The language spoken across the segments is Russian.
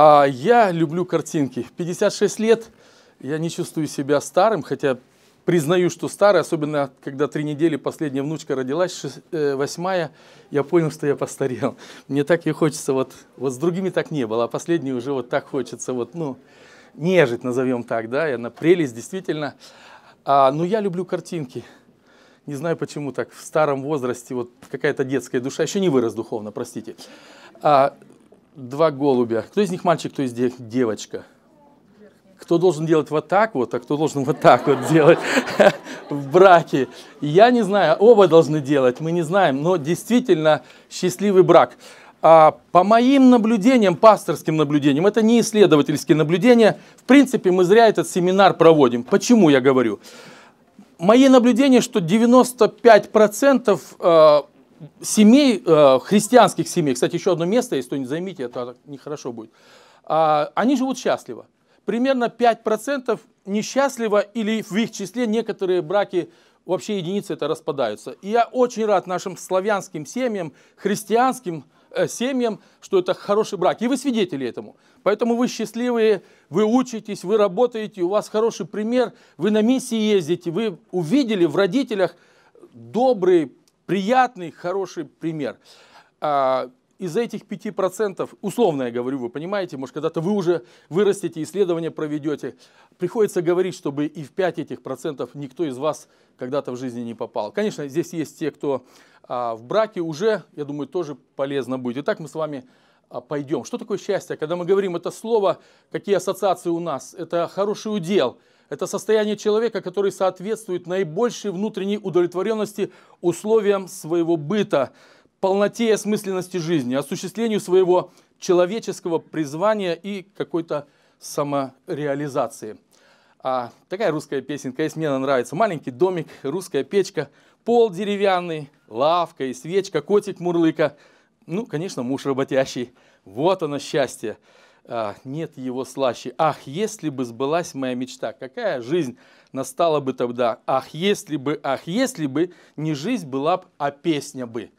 А я люблю картинки. 56 лет, я не чувствую себя старым, хотя признаю, что старый, особенно когда три недели последняя внучка родилась, э, восьмая, я понял, что я постарел. Мне так и хочется, вот, вот с другими так не было, а последней уже вот так хочется, вот, ну, нежить, назовем так, да, и она прелесть, действительно. А, но я люблю картинки. Не знаю, почему так в старом возрасте, вот какая-то детская душа, еще не вырос духовно, простите. А, два голубя. Кто из них мальчик, кто из них девочка? Кто должен делать вот так вот, а кто должен вот так вот делать в браке? Я не знаю, оба должны делать, мы не знаем, но действительно счастливый брак. А, по моим наблюдениям, пасторским наблюдениям, это не исследовательские наблюдения, в принципе, мы зря этот семинар проводим. Почему я говорю? Мои наблюдения, что 95% семей, э, христианских семей, кстати, еще одно место, если кто-нибудь займите, это нехорошо будет, а, они живут счастливо. Примерно 5% несчастливо или в их числе некоторые браки вообще единицы это распадаются. И я очень рад нашим славянским семьям, христианским э, семьям, что это хороший брак. И вы свидетели этому. Поэтому вы счастливые, вы учитесь, вы работаете, у вас хороший пример, вы на миссии ездите, вы увидели в родителях добрый, приятный, хороший пример. А, из этих 5%, условно я говорю, вы понимаете, может, когда-то вы уже вырастете, исследования проведете, приходится говорить, чтобы и в 5 этих процентов никто из вас когда-то в жизни не попал. Конечно, здесь есть те, кто а, в браке уже, я думаю, тоже полезно будет. Итак, мы с вами а, пойдем. Что такое счастье? Когда мы говорим это слово, какие ассоциации у нас? Это хороший удел – это состояние человека, который соответствует наибольшей внутренней удовлетворенности условиям своего быта, полноте и осмысленности жизни, осуществлению своего человеческого призвания и какой-то самореализации. А, такая русская песенка есть, мне она нравится. Маленький домик, русская печка, пол деревянный, лавка и свечка, котик мурлыка. Ну, конечно, муж работящий. Вот оно счастье нет его слаще. Ах, если бы сбылась моя мечта, какая жизнь настала бы тогда? Ах, если бы, ах, если бы, не жизнь была бы, а песня бы.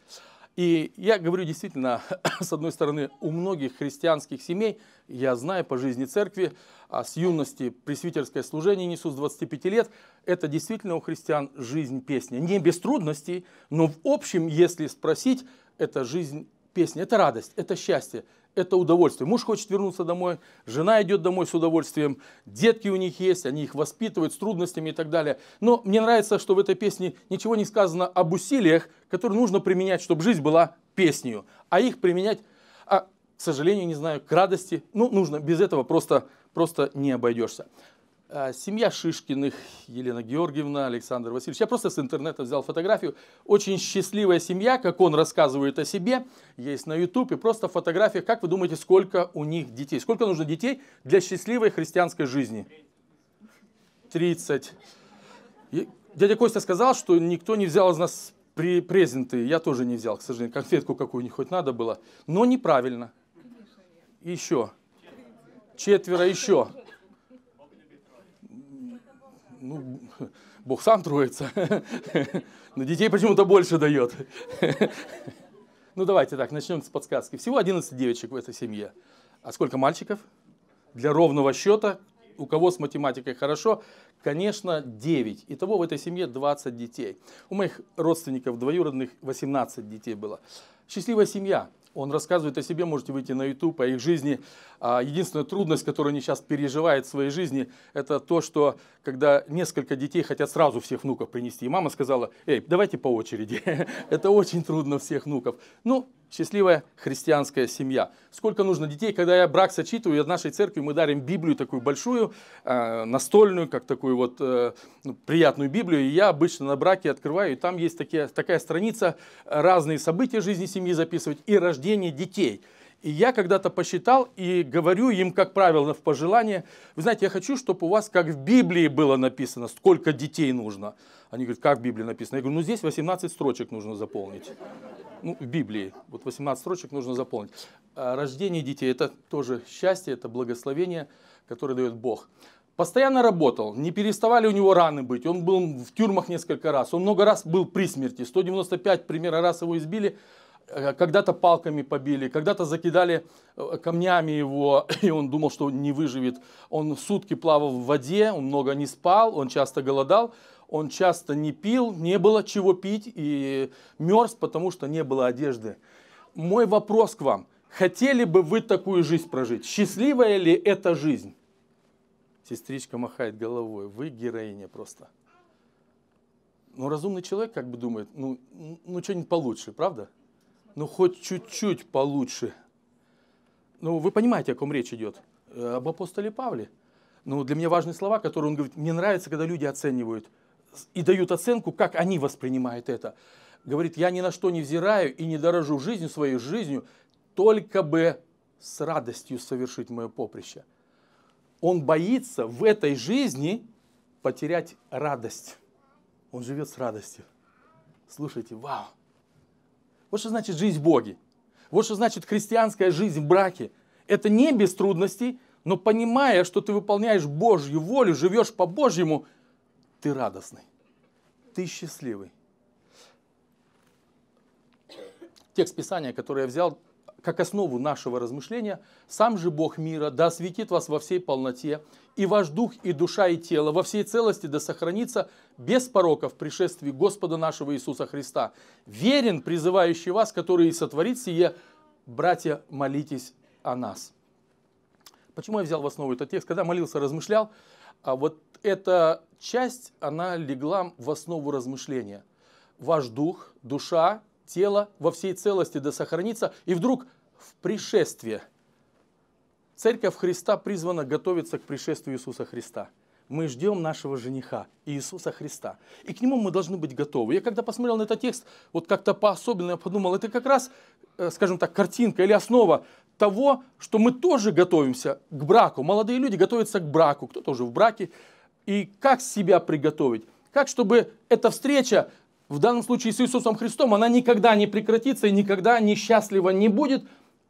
И я говорю действительно, с одной стороны, у многих христианских семей, я знаю по жизни церкви, а с юности пресвитерское служение несу с 25 лет, это действительно у христиан жизнь песня. Не без трудностей, но в общем, если спросить, это жизнь песня, это радость, это счастье, это удовольствие. Муж хочет вернуться домой, жена идет домой с удовольствием, детки у них есть, они их воспитывают с трудностями и так далее. Но мне нравится, что в этой песне ничего не сказано об усилиях, которые нужно применять, чтобы жизнь была песнью, а их применять, а, к сожалению, не знаю, к радости, ну, нужно, без этого просто, просто не обойдешься. Э, семья Шишкиных, Елена Георгиевна, Александр Васильевич. Я просто с интернета взял фотографию. Очень счастливая семья, как он рассказывает о себе, есть на YouTube. И просто фотография, как вы думаете, сколько у них детей? Сколько нужно детей для счастливой христианской жизни? 30. И дядя Костя сказал, что никто не взял из нас презенты. Я тоже не взял, к сожалению. Конфетку какую-нибудь хоть надо было. Но неправильно. Еще. Четверо еще ну, Бог сам троится, но детей почему-то больше дает. Ну давайте так, начнем с подсказки. Всего 11 девочек в этой семье. А сколько мальчиков? Для ровного счета, у кого с математикой хорошо, конечно, 9. Итого в этой семье 20 детей. У моих родственников двоюродных 18 детей было. Счастливая семья. Он рассказывает о себе, можете выйти на YouTube, о их жизни. А, единственная трудность, которую они сейчас переживают в своей жизни, это то, что когда несколько детей хотят сразу всех внуков принести. И мама сказала, эй, давайте по очереди. это очень трудно всех внуков. Ну, счастливая христианская семья. Сколько нужно детей, когда я брак сочитываю, я в нашей церкви мы дарим Библию такую большую, э, настольную, как такую вот э, ну, приятную Библию, и я обычно на браке открываю, и там есть такие, такая страница, э, разные события жизни семьи записывать и рождение детей. И я когда-то посчитал и говорю им, как правило, в пожелании, вы знаете, я хочу, чтобы у вас, как в Библии было написано, сколько детей нужно – они говорят, как в Библии написано? Я говорю, ну здесь 18 строчек нужно заполнить. Ну, в Библии. Вот 18 строчек нужно заполнить. А, рождение детей – это тоже счастье, это благословение, которое дает Бог. Постоянно работал, не переставали у него раны быть. Он был в тюрьмах несколько раз, он много раз был при смерти. 195 примерно раз его избили, э, когда-то палками побили, когда-то закидали э, камнями его, и он думал, что не выживет. Он сутки плавал в воде, он много не спал, он часто голодал он часто не пил, не было чего пить и мерз, потому что не было одежды. Мой вопрос к вам. Хотели бы вы такую жизнь прожить? Счастливая ли эта жизнь? Сестричка махает головой. Вы героиня просто. Ну, разумный человек как бы думает, ну, ну что-нибудь получше, правда? Ну, хоть чуть-чуть получше. Ну, вы понимаете, о ком речь идет? Э, об апостоле Павле. Ну, для меня важны слова, которые он говорит, мне нравится, когда люди оценивают – и дают оценку, как они воспринимают это. Говорит, я ни на что не взираю и не дорожу жизнью своей жизнью, только бы с радостью совершить мое поприще. Он боится в этой жизни потерять радость. Он живет с радостью. Слушайте, вау. Вот что значит жизнь в Боге. Вот что значит христианская жизнь в браке. Это не без трудностей, но понимая, что ты выполняешь Божью волю, живешь по-божьему – ты радостный, ты счастливый. Текст Писания, который я взял как основу нашего размышления, «Сам же Бог мира да осветит вас во всей полноте, и ваш дух, и душа, и тело во всей целости да сохранится без порока в пришествии Господа нашего Иисуса Христа. Верен призывающий вас, который и сотворит сие, братья, молитесь о нас». Почему я взял в основу этот текст? Когда молился, размышлял, а вот эта часть, она легла в основу размышления. Ваш дух, душа, тело во всей целости да сохранится. И вдруг в пришествие. Церковь Христа призвана готовиться к пришествию Иисуса Христа. Мы ждем нашего жениха, Иисуса Христа. И к нему мы должны быть готовы. Я когда посмотрел на этот текст, вот как-то по-особенному я подумал, это как раз, э, скажем так, картинка или основа того, что мы тоже готовимся к браку. Молодые люди готовятся к браку, кто-то уже в браке, и как себя приготовить. Как, чтобы эта встреча, в данном случае с Иисусом Христом, она никогда не прекратится и никогда несчастлива не будет,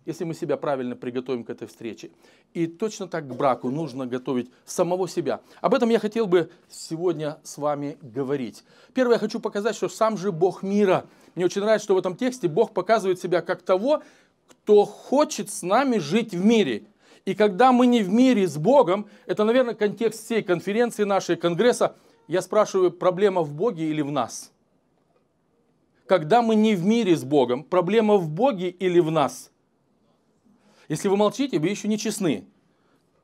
если мы себя правильно приготовим к этой встрече. И точно так к браку нужно готовить самого себя. Об этом я хотел бы сегодня с вами говорить. Первое, я хочу показать, что сам же Бог мира. Мне очень нравится, что в этом тексте Бог показывает себя как того, кто хочет с нами жить в мире – и когда мы не в мире с Богом, это, наверное, контекст всей конференции нашей, конгресса, я спрашиваю, проблема в Боге или в нас? Когда мы не в мире с Богом, проблема в Боге или в нас? Если вы молчите, вы еще не честны.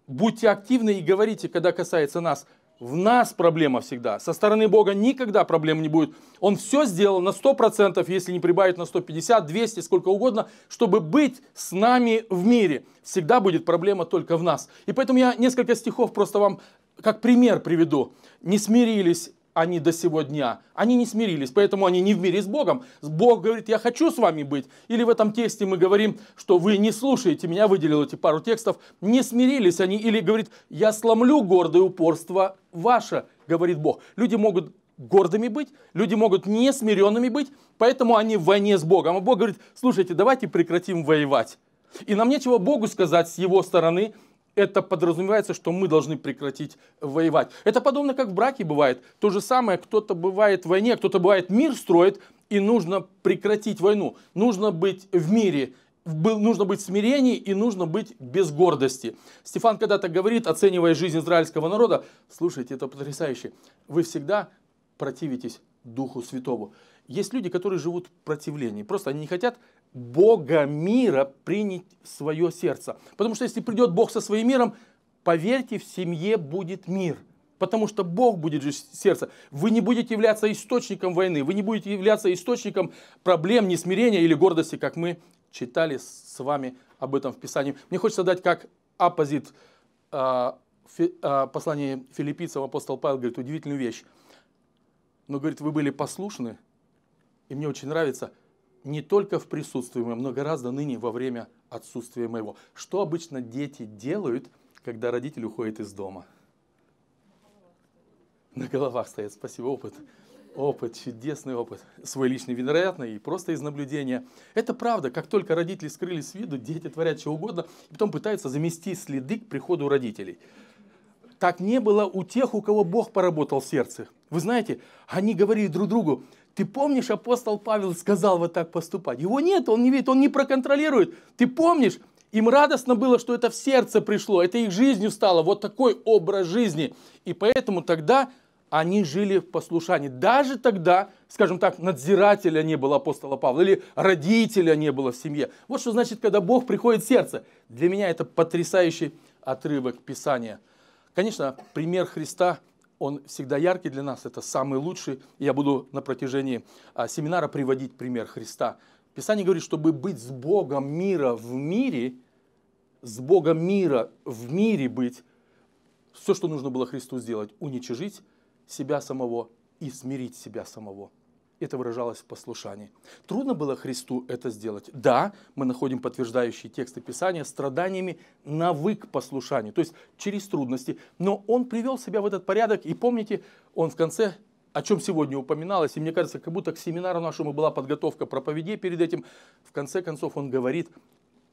Будьте активны и говорите, когда касается нас – в нас проблема всегда. Со стороны Бога никогда проблем не будет. Он все сделал на 100%, если не прибавить на 150, 200, сколько угодно, чтобы быть с нами в мире. Всегда будет проблема только в нас. И поэтому я несколько стихов просто вам как пример приведу. «Не смирились они до сего дня. Они не смирились, поэтому они не в мире с Богом. Бог говорит, я хочу с вами быть. Или в этом тексте мы говорим, что вы не слушаете меня, выделил эти пару текстов. Не смирились они. Или говорит, я сломлю гордое упорство ваша, говорит Бог. Люди могут гордыми быть, люди могут несмиренными быть, поэтому они в войне с Богом. А Бог говорит, слушайте, давайте прекратим воевать. И нам нечего Богу сказать с его стороны, это подразумевается, что мы должны прекратить воевать. Это подобно как в браке бывает. То же самое, кто-то бывает в войне, кто-то бывает мир строит, и нужно прекратить войну. Нужно быть в мире был, нужно быть в смирении и нужно быть без гордости. Стефан когда-то говорит, оценивая жизнь израильского народа, слушайте, это потрясающе, вы всегда противитесь Духу Святому. Есть люди, которые живут в противлении, просто они не хотят Бога мира принять в свое сердце. Потому что если придет Бог со своим миром, поверьте, в семье будет мир. Потому что Бог будет же сердце. Вы не будете являться источником войны, вы не будете являться источником проблем, несмирения или гордости, как мы читали с вами об этом в Писании. Мне хочется дать как оппозит а, а, послание филиппийцам апостол Павел говорит удивительную вещь. Но, говорит, вы были послушны, и мне очень нравится, не только в присутствии моем, но гораздо ныне во время отсутствия моего. Что обычно дети делают, когда родитель уходит из дома? На головах стоят, спасибо, опыт. Опыт, чудесный опыт. Свой личный, невероятный и просто из наблюдения. Это правда, как только родители скрылись с виду, дети творят что угодно, и потом пытаются замести следы к приходу родителей. Так не было у тех, у кого Бог поработал в сердце. Вы знаете, они говорили друг другу, ты помнишь, апостол Павел сказал вот так поступать. Его нет, он не видит, он не проконтролирует. Ты помнишь? Им радостно было, что это в сердце пришло, это их жизнью стало, вот такой образ жизни. И поэтому тогда они жили в послушании. Даже тогда, скажем так, надзирателя не было апостола Павла или родителя не было в семье. Вот что значит, когда Бог приходит в сердце. Для меня это потрясающий отрывок Писания. Конечно, пример Христа, он всегда яркий для нас, это самый лучший. Я буду на протяжении а, семинара приводить пример Христа. Писание говорит, чтобы быть с Богом мира в мире, с Богом мира в мире быть, все, что нужно было Христу сделать, уничижить, себя самого и смирить себя самого. Это выражалось в послушании. Трудно было Христу это сделать? Да, мы находим подтверждающие тексты Писания страданиями навык послушанию, то есть через трудности. Но он привел себя в этот порядок, и помните, он в конце о чем сегодня упоминалось, и мне кажется, как будто к семинару нашему была подготовка проповедей перед этим, в конце концов он говорит,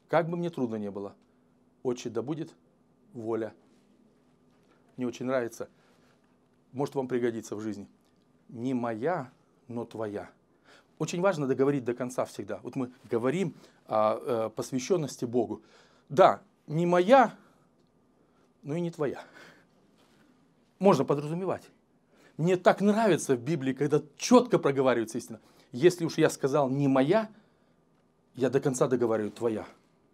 как бы мне трудно не было, отче, да будет воля. Мне очень нравится – может вам пригодиться в жизни. Не моя, но твоя. Очень важно договорить до конца всегда. Вот мы говорим о э, посвященности Богу. Да, не моя, но и не твоя. Можно подразумевать. Мне так нравится в Библии, когда четко проговаривается истина. Если уж я сказал не моя, я до конца договариваю твоя.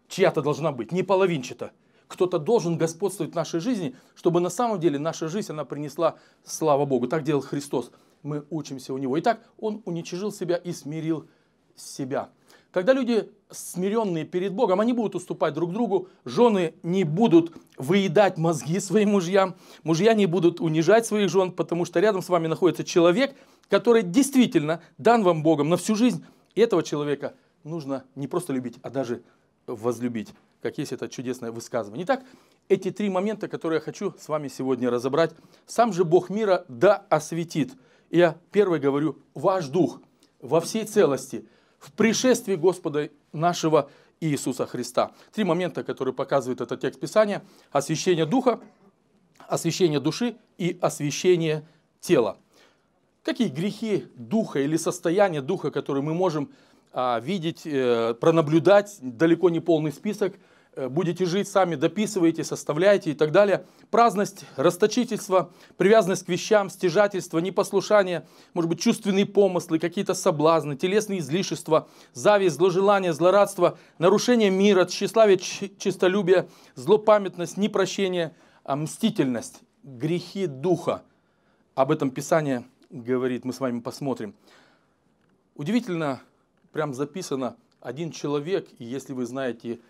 Чья-то должна быть, не половинчата кто-то должен господствовать в нашей жизни, чтобы на самом деле наша жизнь, она принесла слава Богу. Так делал Христос. Мы учимся у Него. Итак, Он уничижил себя и смирил себя. Когда люди смиренные перед Богом, они будут уступать друг другу, жены не будут выедать мозги своим мужьям, мужья не будут унижать своих жен, потому что рядом с вами находится человек, который действительно дан вам Богом на всю жизнь. И этого человека нужно не просто любить, а даже возлюбить как есть это чудесное высказывание. Итак, эти три момента, которые я хочу с вами сегодня разобрать. Сам же Бог мира да осветит. Я первый говорю, ваш дух во всей целости, в пришествии Господа нашего Иисуса Христа. Три момента, которые показывает этот текст Писания. Освящение духа, освящение души и освящение тела. Какие грехи духа или состояние духа, которые мы можем а, видеть, э, пронаблюдать далеко не полный список, э, будете жить сами, дописываете, составляете и так далее. Праздность, расточительство, привязанность к вещам, стяжательство, непослушание, может быть, чувственные помыслы, какие-то соблазны, телесные излишества, зависть, зложелание, злорадство, нарушение мира, тщеславие, честолюбие, злопамятность, непрощение, а, мстительность, грехи духа. Об этом Писание говорит, мы с вами посмотрим. Удивительно, прям записано один человек, и если вы знаете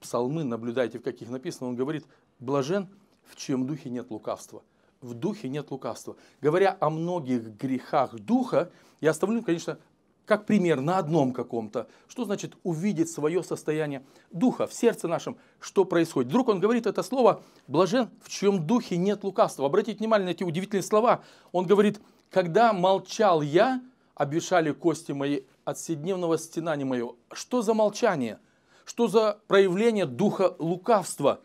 псалмы, наблюдаете, в каких написано, он говорит, блажен, в чьем духе нет лукавства. В духе нет лукавства. Говоря о многих грехах духа, я оставлю, конечно, как пример на одном каком-то. Что значит увидеть свое состояние духа в сердце нашем, что происходит? Вдруг он говорит это слово «блажен, в чьем духе нет лукавства». Обратите внимание на эти удивительные слова. Он говорит «когда молчал я, обвешали кости мои от седневного стенания моего. Что за молчание? Что за проявление духа лукавства?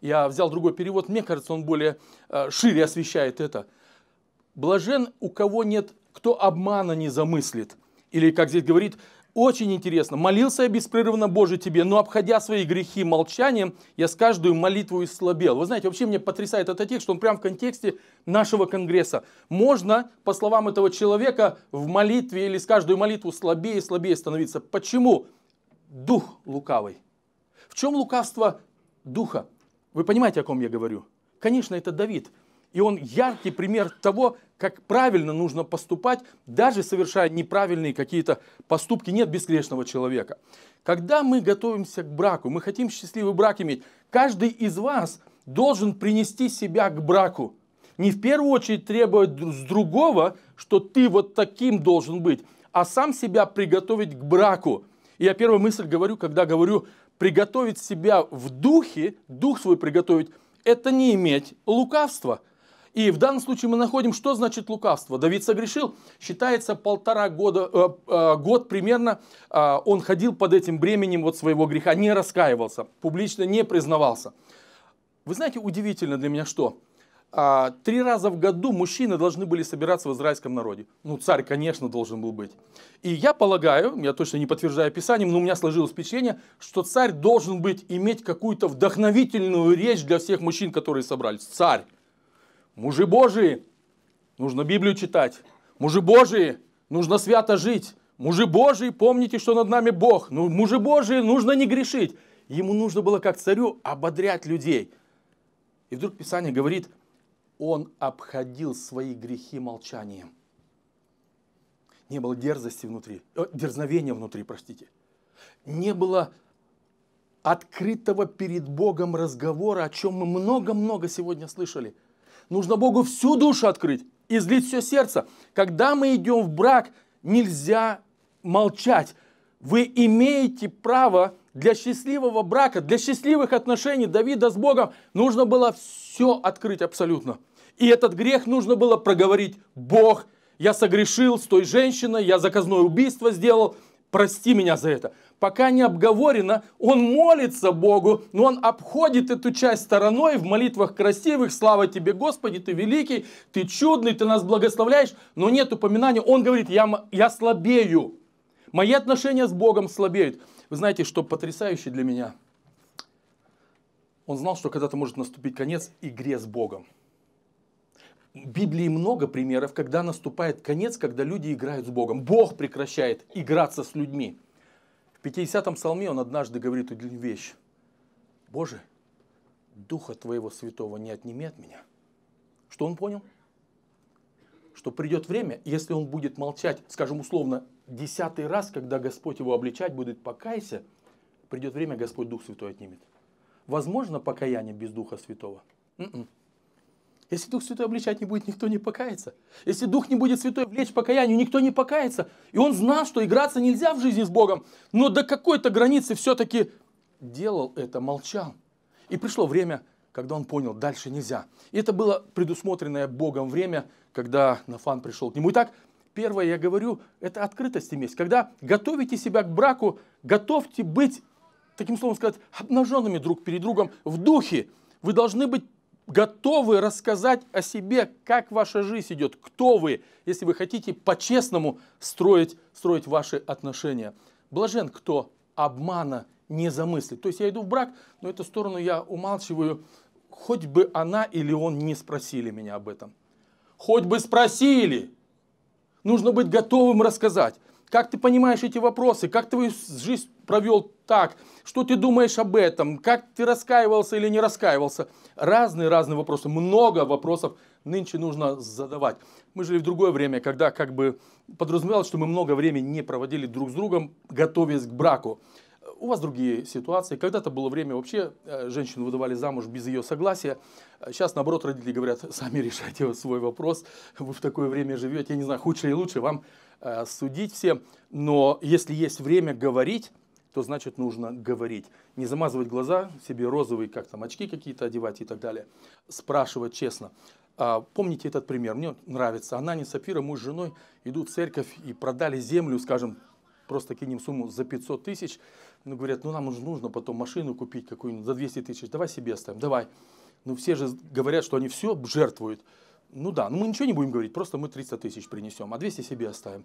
Я взял другой перевод, мне кажется, он более э, шире освещает это. Блажен, у кого нет, кто обмана не замыслит. Или, как здесь говорит, очень интересно. «Молился я беспрерывно, Боже, тебе, но обходя свои грехи молчанием, я с каждую молитву ослабел». Вы знаете, вообще мне потрясает этот текст, что он прямо в контексте нашего конгресса. Можно, по словам этого человека, в молитве или с каждую молитву слабее и слабее становиться. Почему? Дух лукавый. В чем лукавство духа? Вы понимаете, о ком я говорю? Конечно, это Давид. И он яркий пример того, как правильно нужно поступать, даже совершая неправильные какие-то поступки. Нет безгрешного человека. Когда мы готовимся к браку, мы хотим счастливый брак иметь, каждый из вас должен принести себя к браку. Не в первую очередь требовать с другого, что ты вот таким должен быть, а сам себя приготовить к браку. И я первую мысль говорю, когда говорю приготовить себя в духе, дух свой приготовить, это не иметь лукавства – и в данном случае мы находим, что значит лукавство. Давид согрешил, считается полтора года, э, э, год примерно, э, он ходил под этим бременем вот своего греха, не раскаивался, публично не признавался. Вы знаете, удивительно для меня что? А, три раза в году мужчины должны были собираться в израильском народе. Ну, царь, конечно, должен был быть. И я полагаю, я точно не подтверждаю Писанием, но у меня сложилось впечатление, что царь должен быть, иметь какую-то вдохновительную речь для всех мужчин, которые собрались. Царь. Мужи Божии, нужно Библию читать. Мужи Божии, нужно свято жить. Мужи Божии, помните, что над нами Бог. Ну, мужи Божии, нужно не грешить. Ему нужно было, как царю, ободрять людей. И вдруг Писание говорит, он обходил свои грехи молчанием. Не было дерзости внутри, э, дерзновения внутри, простите. Не было открытого перед Богом разговора, о чем мы много-много сегодня слышали – Нужно Богу всю душу открыть, и злить все сердце. Когда мы идем в брак, нельзя молчать. Вы имеете право для счастливого брака, для счастливых отношений Давида с Богом нужно было все открыть абсолютно. И этот грех нужно было проговорить. Бог, я согрешил с той женщиной, я заказное убийство сделал, прости меня за это пока не обговорено, он молится Богу, но он обходит эту часть стороной в молитвах красивых, слава тебе, Господи, ты великий, ты чудный, ты нас благословляешь, но нет упоминания, он говорит, я, я слабею, мои отношения с Богом слабеют. Вы знаете, что потрясающе для меня? Он знал, что когда-то может наступить конец игре с Богом. В Библии много примеров, когда наступает конец, когда люди играют с Богом. Бог прекращает играться с людьми. В 50-м псалме он однажды говорит одну вещь. Боже, Духа Твоего Святого не отними от меня. Что он понял? Что придет время, если он будет молчать, скажем условно, десятый раз, когда Господь его обличать будет, покайся, придет время, Господь Дух Святой отнимет. Возможно покаяние без Духа Святого? Н-н. М-м. Если Дух Святой обличать не будет, никто не покается. Если Дух не будет Святой влечь покаянию, никто не покается. И он знал, что играться нельзя в жизни с Богом, но до какой-то границы все-таки делал это, молчал. И пришло время, когда он понял, дальше нельзя. И это было предусмотренное Богом время, когда Нафан пришел к нему. Итак, первое, я говорю, это открытость иметь. Когда готовите себя к браку, готовьте быть, таким словом сказать, обнаженными друг перед другом в духе. Вы должны быть готовы рассказать о себе, как ваша жизнь идет, кто вы, если вы хотите по-честному строить, строить ваши отношения. Блажен, кто обмана не замыслит. То есть я иду в брак, но эту сторону я умалчиваю, хоть бы она или он не спросили меня об этом. Хоть бы спросили. Нужно быть готовым рассказать. Как ты понимаешь эти вопросы? Как твою жизнь провел так, что ты думаешь об этом, как ты раскаивался или не раскаивался. Разные-разные вопросы, много вопросов нынче нужно задавать. Мы жили в другое время, когда как бы подразумевалось, что мы много времени не проводили друг с другом, готовясь к браку. У вас другие ситуации. Когда-то было время вообще э, женщину выдавали замуж без ее согласия. Сейчас, наоборот, родители говорят, сами решайте свой вопрос. Вы в такое время живете, я не знаю, худшее и лучше вам э, судить все. Но если есть время говорить, то значит нужно говорить. Не замазывать глаза, себе розовые, как там, очки какие-то одевать и так далее. Спрашивать честно. А, помните этот пример? Мне нравится. Анани Сапира, муж с женой, идут в церковь и продали землю, скажем, просто кинем сумму за 500 тысяч. Ну, говорят, ну нам уже нужно потом машину купить какую-нибудь за 200 тысяч. Давай себе оставим, давай. Ну все же говорят, что они все жертвуют. Ну да, ну мы ничего не будем говорить, просто мы 300 тысяч принесем, а 200 себе оставим.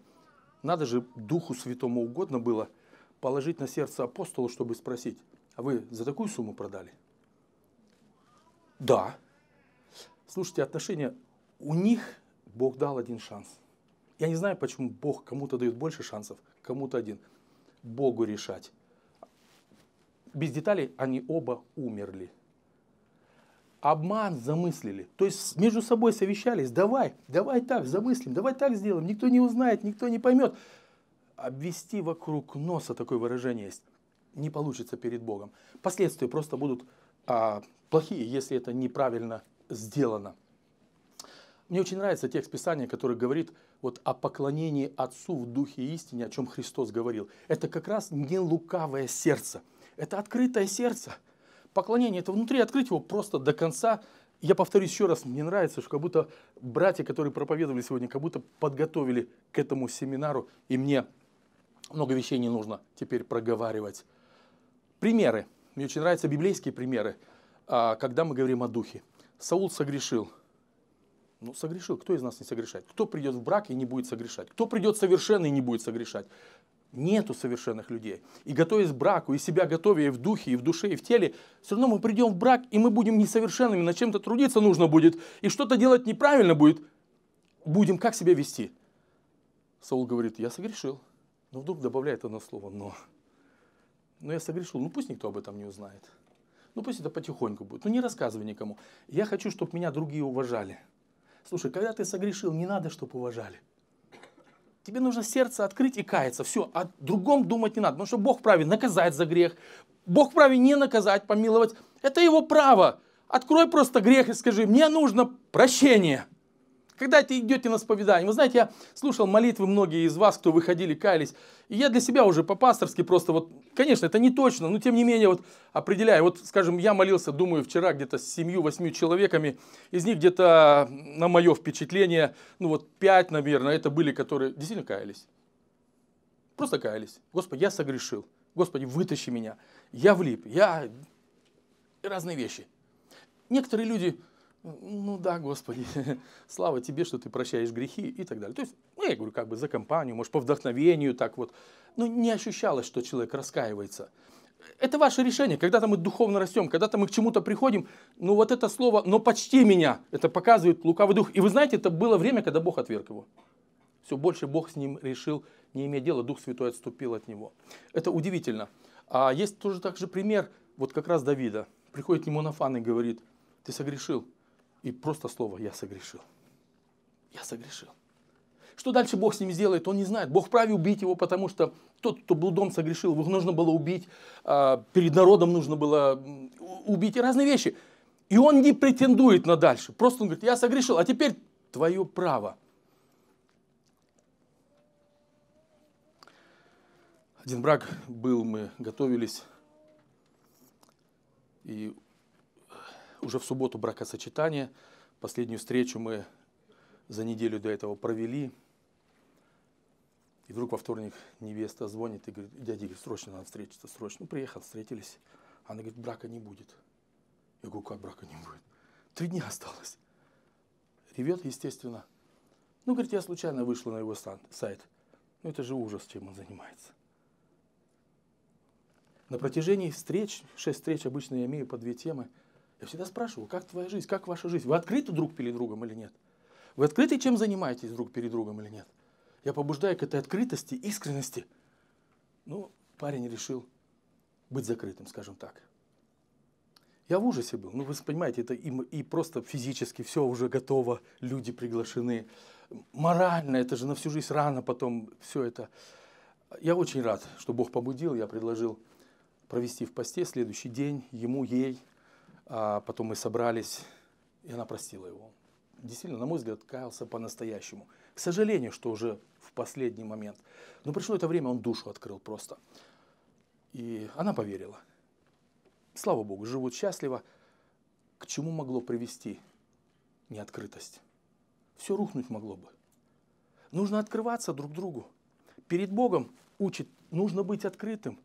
Надо же Духу Святому угодно было – положить на сердце апостола, чтобы спросить, а вы за такую сумму продали? Да. Слушайте, отношения, у них Бог дал один шанс. Я не знаю, почему Бог кому-то дает больше шансов, кому-то один. Богу решать. Без деталей они оба умерли. Обман замыслили. То есть между собой совещались, давай, давай так замыслим, давай так сделаем. Никто не узнает, никто не поймет обвести вокруг носа такое выражение есть, не получится перед Богом. Последствия просто будут а, плохие, если это неправильно сделано. Мне очень нравится текст Писания, который говорит вот о поклонении Отцу в Духе истине, о чем Христос говорил. Это как раз не лукавое сердце, это открытое сердце. Поклонение – это внутри открыть его просто до конца. Я повторюсь еще раз, мне нравится, что как будто братья, которые проповедовали сегодня, как будто подготовили к этому семинару, и мне много вещей не нужно теперь проговаривать. Примеры. Мне очень нравятся библейские примеры, а, когда мы говорим о духе. Саул согрешил. Ну, согрешил. Кто из нас не согрешает? Кто придет в брак и не будет согрешать? Кто придет совершенный и не будет согрешать? Нету совершенных людей. И готовясь к браку, и себя готовя и в духе, и в душе, и в теле, все равно мы придем в брак, и мы будем несовершенными, На чем-то трудиться нужно будет, и что-то делать неправильно будет. Будем как себя вести? Саул говорит, я согрешил. Но ну, вдруг добавляет одно слово «но». Но ну, я согрешил, ну пусть никто об этом не узнает. Ну пусть это потихоньку будет. Ну не рассказывай никому. Я хочу, чтобы меня другие уважали. Слушай, когда ты согрешил, не надо, чтобы уважали. Тебе нужно сердце открыть и каяться. Все, о другом думать не надо. Потому что Бог праве наказать за грех. Бог праве не наказать, помиловать. Это его право. Открой просто грех и скажи, мне нужно прощение. Когда ты идете на исповедание, Вы знаете, я слушал молитвы многие из вас, кто выходили, каялись. И я для себя уже по-пасторски просто вот, конечно, это не точно, но тем не менее вот определяю. Вот, скажем, я молился, думаю, вчера где-то с семью-восьмью человеками. Из них где-то, на мое впечатление, ну вот пять, наверное, это были, которые действительно каялись. Просто каялись. Господи, я согрешил. Господи, вытащи меня. Я влип. Я... Разные вещи. Некоторые люди ну да, Господи, слава тебе, что ты прощаешь грехи и так далее. То есть, ну, я говорю, как бы за компанию, может, по вдохновению так вот. Но не ощущалось, что человек раскаивается. Это ваше решение. Когда-то мы духовно растем, когда-то мы к чему-то приходим. Ну вот это слово «но почти меня» это показывает лукавый дух. И вы знаете, это было время, когда Бог отверг его. Все больше Бог с ним решил не иметь дела, Дух Святой отступил от него. Это удивительно. А есть тоже также пример, вот как раз Давида. Приходит к нему Нафан и говорит, ты согрешил, и просто слово «я согрешил». Я согрешил. Что дальше Бог с ним сделает, он не знает. Бог вправе убить его, потому что тот, кто блудом согрешил, его нужно было убить, а, перед народом нужно было убить и разные вещи. И он не претендует на дальше. Просто он говорит, я согрешил, а теперь твое право. Один брак был, мы готовились, и уже в субботу бракосочетание. Последнюю встречу мы за неделю до этого провели. И вдруг во вторник невеста звонит и говорит, дядя срочно надо встретиться, срочно. Ну, приехал, встретились. Она говорит, брака не будет. Я говорю, как брака не будет? Три дня осталось. Ревет, естественно. Ну, говорит, я случайно вышла на его сайт. Ну, это же ужас, чем он занимается. На протяжении встреч, шесть встреч обычно я имею по две темы – я всегда спрашиваю, как твоя жизнь, как ваша жизнь? Вы открыты друг перед другом или нет? Вы открыты, чем занимаетесь друг перед другом или нет? Я побуждаю к этой открытости, искренности. Ну, парень решил быть закрытым, скажем так. Я в ужасе был. Ну, вы понимаете, это и, и просто физически все уже готово, люди приглашены. Морально, это же на всю жизнь рано потом все это. Я очень рад, что Бог побудил, я предложил провести в посте следующий день ему, ей. А потом мы собрались, и она простила его. Действительно, на мой взгляд, каялся по-настоящему. К сожалению, что уже в последний момент. Но пришло это время, он душу открыл просто. И она поверила. Слава Богу, живут счастливо. К чему могло привести неоткрытость? Все рухнуть могло бы. Нужно открываться друг другу. Перед Богом учит, нужно быть открытым.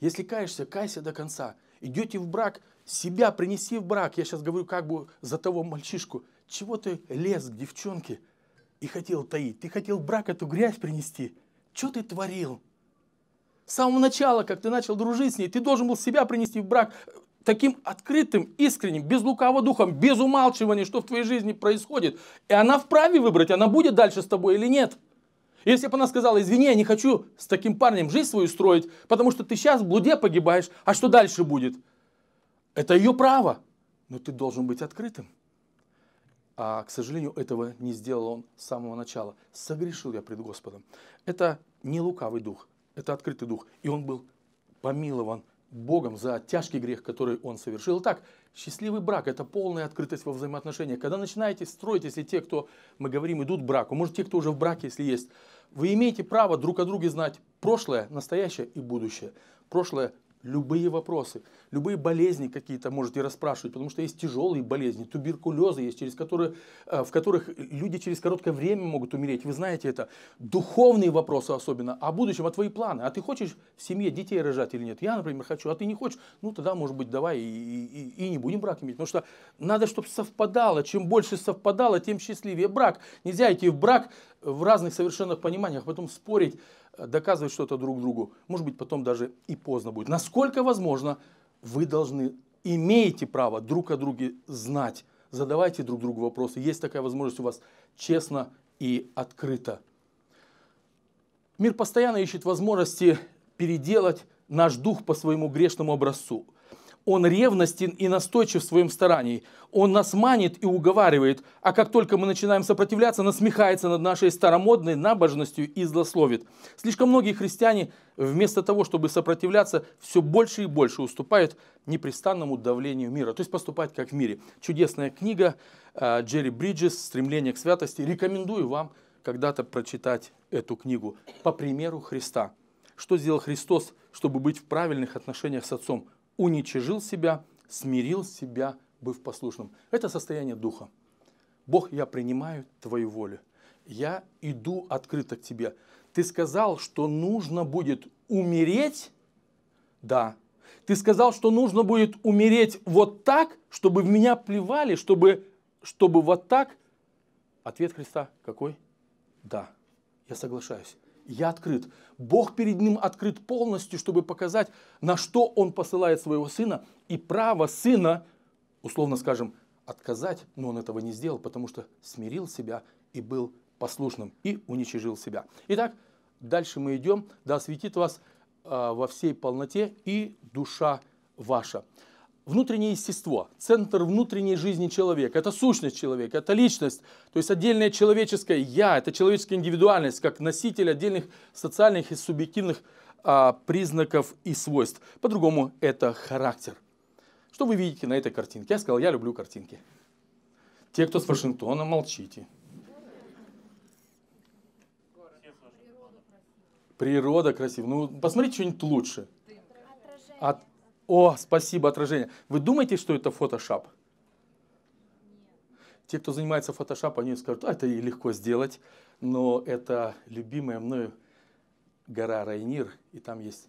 Если каешься, кайся до конца. Идете в брак – себя принеси в брак. Я сейчас говорю как бы за того мальчишку. Чего ты лез к девчонке и хотел таить? Ты хотел в брак эту грязь принести. Что ты творил? С самого начала, как ты начал дружить с ней, ты должен был себя принести в брак таким открытым, искренним, без лукавого духом, без умалчивания, что в твоей жизни происходит. И она вправе выбрать, она будет дальше с тобой или нет. Если бы она сказала, извини, я не хочу с таким парнем жизнь свою строить, потому что ты сейчас в блуде погибаешь, а что дальше будет? Это ее право, но ты должен быть открытым. А, к сожалению, этого не сделал он с самого начала. Согрешил я пред Господом. Это не лукавый дух, это открытый дух. И он был помилован Богом за тяжкий грех, который он совершил. Так счастливый брак – это полная открытость во взаимоотношениях. Когда начинаете строить, если те, кто, мы говорим, идут к браку, может, те, кто уже в браке, если есть, вы имеете право друг о друге знать прошлое, настоящее и будущее. Прошлое любые вопросы, любые болезни какие-то можете расспрашивать, потому что есть тяжелые болезни, туберкулезы есть, через которые, э, в которых люди через короткое время могут умереть. Вы знаете это. Духовные вопросы особенно о будущем, а твои планы. А ты хочешь в семье детей рожать или нет? Я, например, хочу, а ты не хочешь? Ну, тогда, может быть, давай и, и, и не будем брак иметь. Потому что надо, чтобы совпадало. Чем больше совпадало, тем счастливее брак. Нельзя идти в брак в разных совершенно пониманиях, а потом спорить доказывать что-то друг другу, может быть, потом даже и поздно будет. Насколько возможно, вы должны, имеете право друг о друге знать, задавайте друг другу вопросы. Есть такая возможность у вас честно и открыто. Мир постоянно ищет возможности переделать наш дух по своему грешному образцу. Он ревностен и настойчив в своем старании. Он нас манит и уговаривает, а как только мы начинаем сопротивляться, насмехается над нашей старомодной набожностью и злословит. Слишком многие христиане вместо того, чтобы сопротивляться, все больше и больше уступают непрестанному давлению мира, то есть поступать как в мире. Чудесная книга э, Джерри Бриджес «Стремление к святости». Рекомендую вам когда-то прочитать эту книгу по примеру Христа. Что сделал Христос, чтобы быть в правильных отношениях с Отцом? уничижил себя, смирил себя, быв послушным. Это состояние духа. Бог, я принимаю Твою волю. Я иду открыто к Тебе. Ты сказал, что нужно будет умереть? Да. Ты сказал, что нужно будет умереть вот так, чтобы в меня плевали, чтобы, чтобы вот так? Ответ Христа какой? Да. Я соглашаюсь я открыт. Бог перед ним открыт полностью, чтобы показать, на что он посылает своего сына. И право сына, условно скажем, отказать, но он этого не сделал, потому что смирил себя и был послушным, и уничижил себя. Итак, дальше мы идем. Да осветит вас а, во всей полноте и душа ваша внутреннее естество, центр внутренней жизни человека. Это сущность человека, это личность, то есть отдельное человеческое «я», это человеческая индивидуальность, как носитель отдельных социальных и субъективных а, признаков и свойств. По-другому это характер. Что вы видите на этой картинке? Я сказал, я люблю картинки. Те, кто с Вашингтона, молчите. Природа красива. Ну, посмотрите что-нибудь лучше. От, о, спасибо, отражение. Вы думаете, что это фотошоп? Те, кто занимается фотошопом, они скажут, а это и легко сделать. Но это любимая мною гора Райнир, и там есть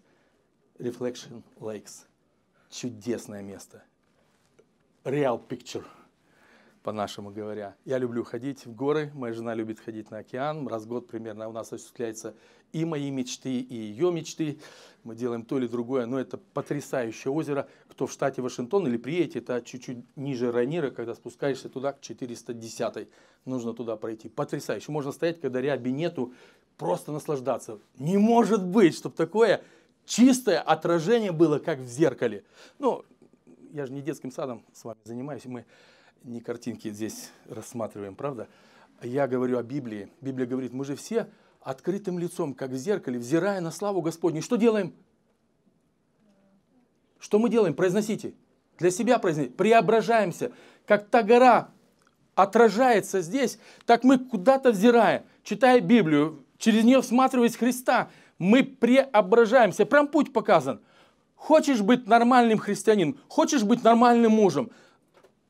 Reflection Lakes. Чудесное место. Real picture, по-нашему говоря. Я люблю ходить в горы, моя жена любит ходить на океан. Раз в год примерно у нас осуществляется и мои мечты, и ее мечты. Мы делаем то или другое, но это потрясающее озеро. Кто в штате Вашингтон или приедете, это чуть-чуть ниже Ранира, когда спускаешься туда, к 410 нужно туда пройти. Потрясающе. Можно стоять, когда ряби нету, просто наслаждаться. Не может быть, чтобы такое чистое отражение было, как в зеркале. Ну, я же не детским садом с вами занимаюсь, мы не картинки здесь рассматриваем, правда? Я говорю о Библии. Библия говорит, мы же все открытым лицом, как в зеркале, взирая на славу Господню. Что делаем? Что мы делаем? Произносите. Для себя произносите. Преображаемся. Как та гора отражается здесь, так мы куда-то взирая, читая Библию, через нее всматриваясь Христа, мы преображаемся. Прям путь показан. Хочешь быть нормальным христианином, хочешь быть нормальным мужем,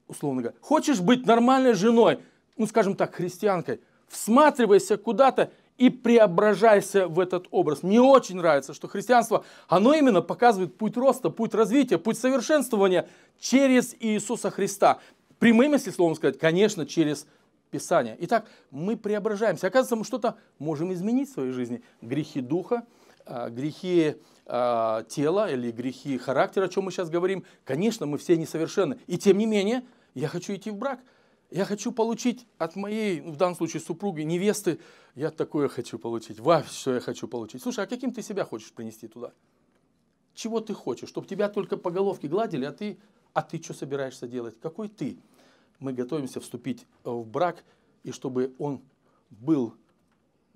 условно говоря, хочешь быть нормальной женой, ну, скажем так, христианкой, всматривайся куда-то и преображайся в этот образ. Мне очень нравится, что христианство, оно именно показывает путь роста, путь развития, путь совершенствования через Иисуса Христа. Прямым, если словом сказать, конечно, через Писание. Итак, мы преображаемся. Оказывается, мы что-то можем изменить в своей жизни. Грехи духа, а, грехи э, тела или грехи характера, о чем мы сейчас говорим, конечно, мы все несовершенны. И тем не менее, я хочу идти в брак – я хочу получить от моей, ну, в данном случае, супруги, невесты, я такое хочу получить, вафь, что я хочу получить. Слушай, а каким ты себя хочешь принести туда? Чего ты хочешь? Чтобы тебя только по головке гладили, а ты, а ты что собираешься делать? Какой ты? Мы готовимся вступить э, в брак, и чтобы он был,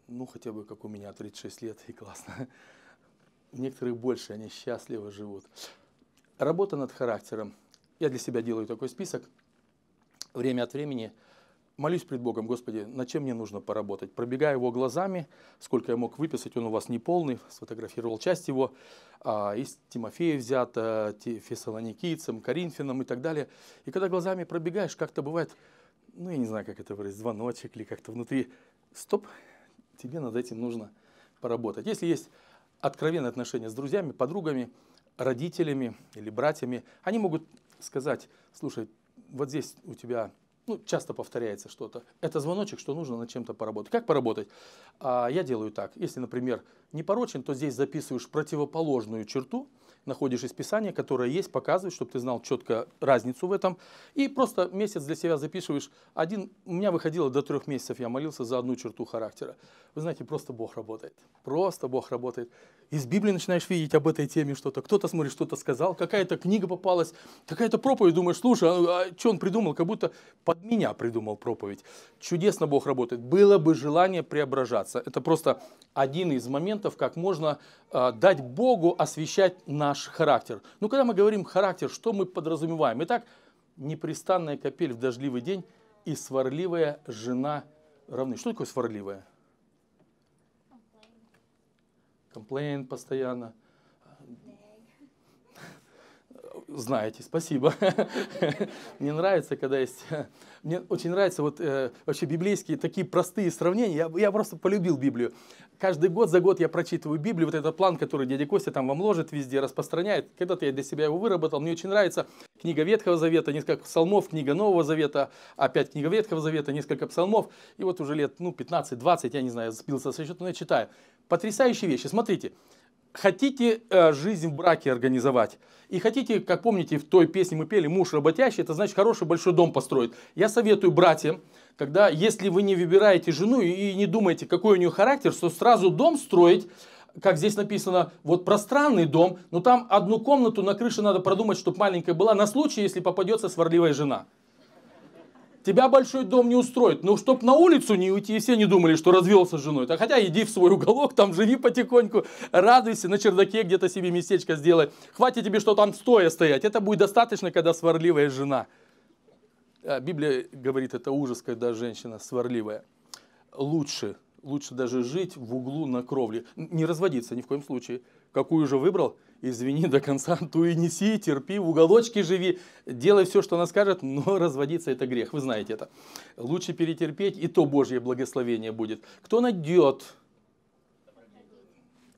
ну, хотя бы как у меня, 36 лет, и классно. Некоторые больше, они счастливо живут. Работа над характером. Я для себя делаю такой список – время от времени молюсь пред Богом, Господи, над чем мне нужно поработать? Пробегаю его глазами, сколько я мог выписать, он у вас не полный, сфотографировал часть его, а, из Тимофея взят, а, Фессалоникийцам, Коринфянам и так далее. И когда глазами пробегаешь, как-то бывает, ну я не знаю, как это выразить, звоночек или как-то внутри, стоп, тебе над этим нужно поработать. Если есть откровенные отношения с друзьями, подругами, родителями или братьями, они могут сказать, слушай, вот здесь у тебя ну, часто повторяется что-то. Это звоночек, что нужно над чем-то поработать. Как поработать? А, я делаю так. Если, например, не порочен, то здесь записываешь противоположную черту – находишь из Писания, которое есть, показываешь, чтобы ты знал четко разницу в этом. И просто месяц для себя записываешь. Один, у меня выходило до трех месяцев, я молился за одну черту характера. Вы знаете, просто Бог работает. Просто Бог работает. Из Библии начинаешь видеть об этой теме что-то. Кто-то, смотришь, что-то сказал, какая-то книга попалась, какая-то проповедь. Думаешь, слушай, а, а что он придумал? Как будто под меня придумал проповедь. Чудесно Бог работает. Было бы желание преображаться. Это просто один из моментов, как можно э, дать Богу освещать на наш характер. Ну, когда мы говорим характер, что мы подразумеваем? Итак, непрестанная копель в дождливый день и сварливая жена равны. Что такое сварливая? Комплейн постоянно. Знаете, спасибо. Мне нравится, когда есть... Мне очень нравятся вот э, вообще библейские такие простые сравнения. Я, я просто полюбил Библию каждый год за год я прочитываю Библию, вот этот план, который дядя Костя там вам ложит везде, распространяет. Когда-то я для себя его выработал. Мне очень нравится книга Ветхого Завета, несколько псалмов, книга Нового Завета, опять книга Ветхого Завета, несколько псалмов. И вот уже лет, ну, 15-20, я не знаю, сбился со счета, но я читаю. Потрясающие вещи. Смотрите, хотите э, жизнь в браке организовать, и хотите, как помните, в той песне мы пели «Муж работящий», это значит хороший большой дом построить. Я советую братьям, когда если вы не выбираете жену и не думаете, какой у нее характер, то сразу дом строить, как здесь написано, вот пространный дом, но там одну комнату на крыше надо продумать, чтобы маленькая была, на случай, если попадется сварливая жена. Тебя большой дом не устроит, но чтоб на улицу не уйти, и все не думали, что развелся с женой. Так хотя иди в свой уголок, там живи потихоньку, радуйся, на чердаке где-то себе местечко сделай. Хватит тебе, что там стоя стоять, это будет достаточно, когда сварливая жена. А, Библия говорит, это ужас, когда женщина сварливая. Лучше, лучше даже жить в углу на кровле. Не разводиться ни в коем случае. Какую же выбрал? Извини до конца, ту и неси, терпи, в уголочке живи, делай все, что она скажет, но разводиться это грех, вы знаете это. Лучше перетерпеть, и то Божье благословение будет. Кто найдет,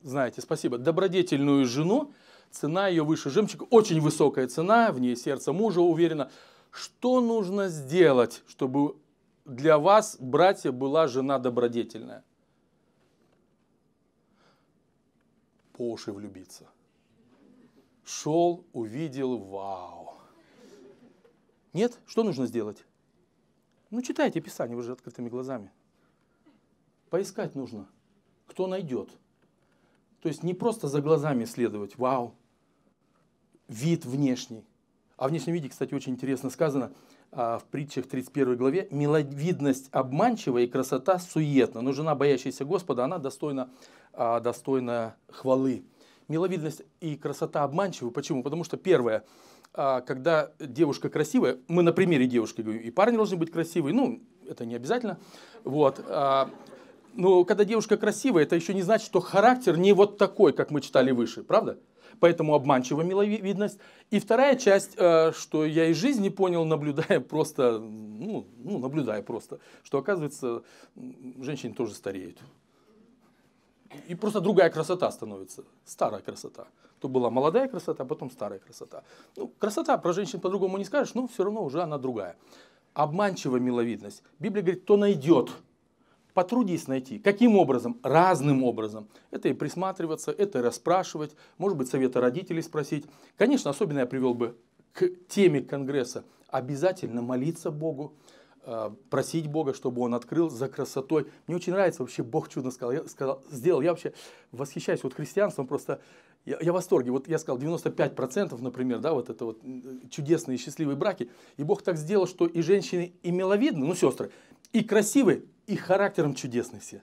знаете, спасибо, добродетельную жену, цена ее выше жемчуга, очень высокая цена, в ней сердце мужа уверенно, что нужно сделать, чтобы для вас, братья, была жена добродетельная? По уши влюбиться. Шел, увидел, вау. Нет? Что нужно сделать? Ну, читайте Писание, вы же открытыми глазами. Поискать нужно. Кто найдет? То есть не просто за глазами следовать, вау, вид внешний, о а внешнем виде, кстати, очень интересно сказано а, в притчах 31 главе. «Миловидность обманчива и красота суетна, но жена, боящаяся Господа, она достойна, а, достойна хвалы». Миловидность и красота обманчивы. Почему? Потому что, первое, когда девушка красивая, мы на примере девушки говорим, и парни должны быть красивые, ну, это не обязательно, вот, но когда девушка красивая, это еще не значит, что характер не вот такой, как мы читали выше, правда? поэтому обманчива миловидность. И вторая часть, э, что я из жизни понял, наблюдая просто, ну, ну наблюдая просто, что оказывается, женщины тоже стареют. И просто другая красота становится, старая красота. То была молодая красота, а потом старая красота. Ну, красота про женщин по-другому не скажешь, но все равно уже она другая. Обманчива миловидность. Библия говорит, кто найдет, Потрудись найти. Каким образом? Разным образом. Это и присматриваться, это и расспрашивать, может быть, совета родителей спросить. Конечно, особенно я привел бы к теме Конгресса. Обязательно молиться Богу, э, просить Бога, чтобы Он открыл за красотой. Мне очень нравится вообще, Бог чудно сказал, я, сказал, сделал. Я вообще восхищаюсь вот христианством, просто я, я в восторге. Вот я сказал, 95%, например, да, вот это вот чудесные счастливые браки. И Бог так сделал, что и женщины, и миловидные, ну, сестры, и красивые, и характером чудесны все.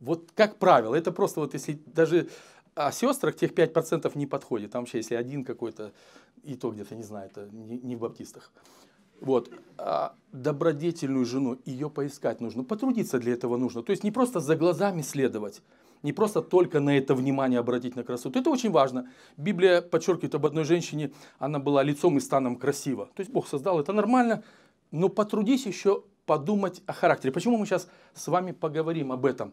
Вот как правило, это просто вот если даже о сестрах тех 5% не подходит. Там вообще если один какой-то, и то где-то, не знаю, это не, не в баптистах. Вот. А добродетельную жену, ее поискать нужно. Потрудиться для этого нужно. То есть не просто за глазами следовать. Не просто только на это внимание обратить на красоту. Это очень важно. Библия подчеркивает об одной женщине, она была лицом и станом красива. То есть Бог создал это нормально, но потрудись еще подумать о характере. Почему мы сейчас с вами поговорим об этом?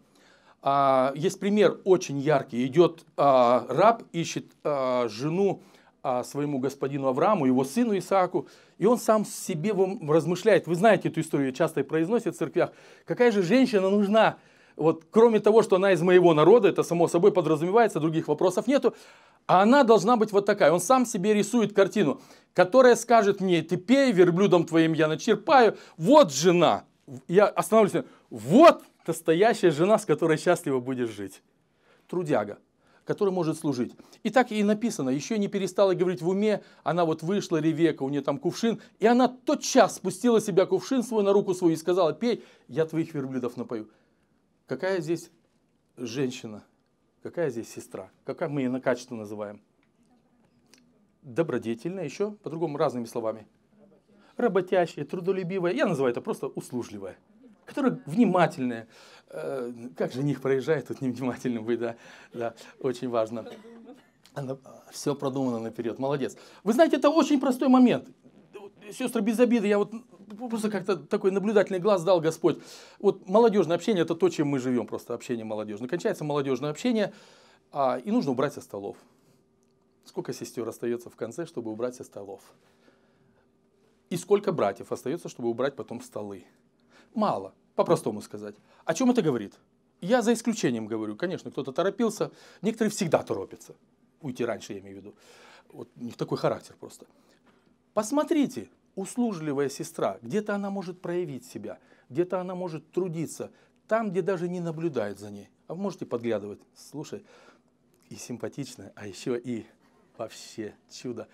А, есть пример очень яркий. Идет а, раб, ищет а, жену своему господину Аврааму, его сыну Исааку, и он сам себе размышляет. Вы знаете эту историю, часто и произносят в церквях. Какая же женщина нужна? Вот, кроме того, что она из моего народа, это само собой подразумевается, других вопросов нету. А она должна быть вот такая. Он сам себе рисует картину которая скажет мне, ты пей, верблюдом твоим я начерпаю, вот жена. Я останавливаюсь, вот настоящая жена, с которой счастливо будешь жить. Трудяга, который может служить. И так и написано, еще не перестала говорить в уме, она вот вышла, Ревека, у нее там кувшин, и она тотчас спустила себя кувшин свой на руку свою и сказала, пей, я твоих верблюдов напою. Какая здесь женщина, какая здесь сестра, как мы ее на качество называем – добродетельная, еще по-другому разными словами. Работящая, трудолюбивая, я называю это просто услужливая, которая внимательная. Э, как же них проезжает, тут невнимательным вы, да, да, очень важно. Она, все продумано наперед, молодец. Вы знаете, это очень простой момент. Сестры, без обиды, я вот просто как-то такой наблюдательный глаз дал Господь. Вот молодежное общение – это то, чем мы живем, просто общение молодежное. Кончается молодежное общение, а, и нужно убрать со столов. Сколько сестер остается в конце, чтобы убрать со столов? И сколько братьев остается, чтобы убрать потом столы? Мало, по-простому сказать. О чем это говорит? Я за исключением говорю, конечно, кто-то торопился, некоторые всегда торопятся. Уйти раньше, я имею в виду. Вот у них такой характер просто. Посмотрите, услужливая сестра, где-то она может проявить себя, где-то она может трудиться, там, где даже не наблюдают за ней. А вы можете подглядывать, слушай, и симпатичная, а еще и во все чудо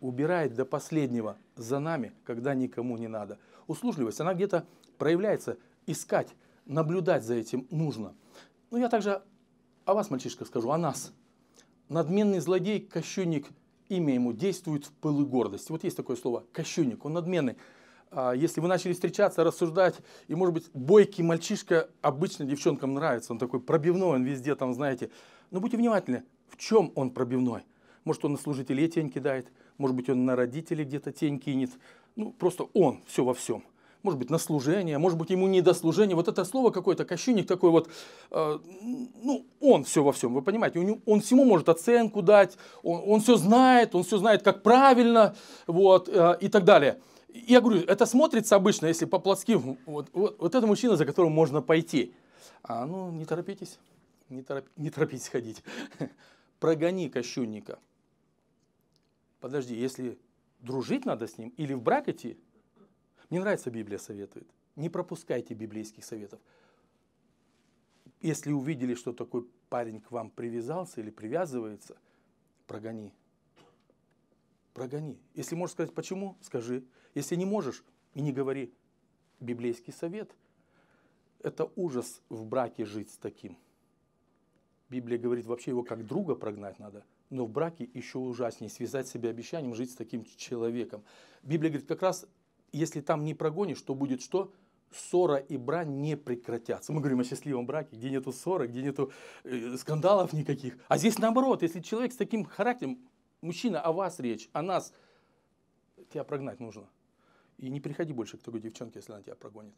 Убирает до последнего за нами, когда никому не надо. Услужливость, она где-то проявляется. Искать, наблюдать за этим нужно. Ну я также о вас, мальчишка, скажу, о нас. Надменный злодей, кощунник, имя ему действует в пылу гордости. Вот есть такое слово «кощунник», он надменный а если вы начали встречаться, рассуждать, и, может быть, бойкий мальчишка обычно девчонкам нравится, он такой пробивной, он везде там, знаете. Но будьте внимательны, в чем он пробивной? Может, он на служителей тень кидает, может быть, он на родителей где-то тень кинет. Ну, просто он все во всем. Может быть, на служение, может быть, ему не до служения. Вот это слово какое-то, кощунник такой вот, э, ну, он все во всем, вы понимаете. У он всему может оценку дать, он, он все знает, он все знает, как правильно, вот, э, и так далее. Я говорю, это смотрится обычно, если по-плотски, вот, вот, вот это мужчина, за которым можно пойти. А ну, не торопитесь, не, тороп, не торопитесь ходить. Прогони кощунника подожди, если дружить надо с ним или в брак идти, мне нравится Библия советует. Не пропускайте библейских советов. Если увидели, что такой парень к вам привязался или привязывается, прогони. Прогони. Если можешь сказать почему, скажи. Если не можешь, и не говори. Библейский совет – это ужас в браке жить с таким. Библия говорит, вообще его как друга прогнать надо – но в браке еще ужаснее связать себя обещанием жить с таким человеком. Библия говорит, как раз если там не прогонишь, то будет что? Ссора и брань не прекратятся. Мы говорим о счастливом браке, где нету ссоры, где нету э, скандалов никаких. А здесь наоборот, если человек с таким характером, мужчина, о вас речь, о нас, тебя прогнать нужно. И не приходи больше к такой девчонке, если она тебя прогонит.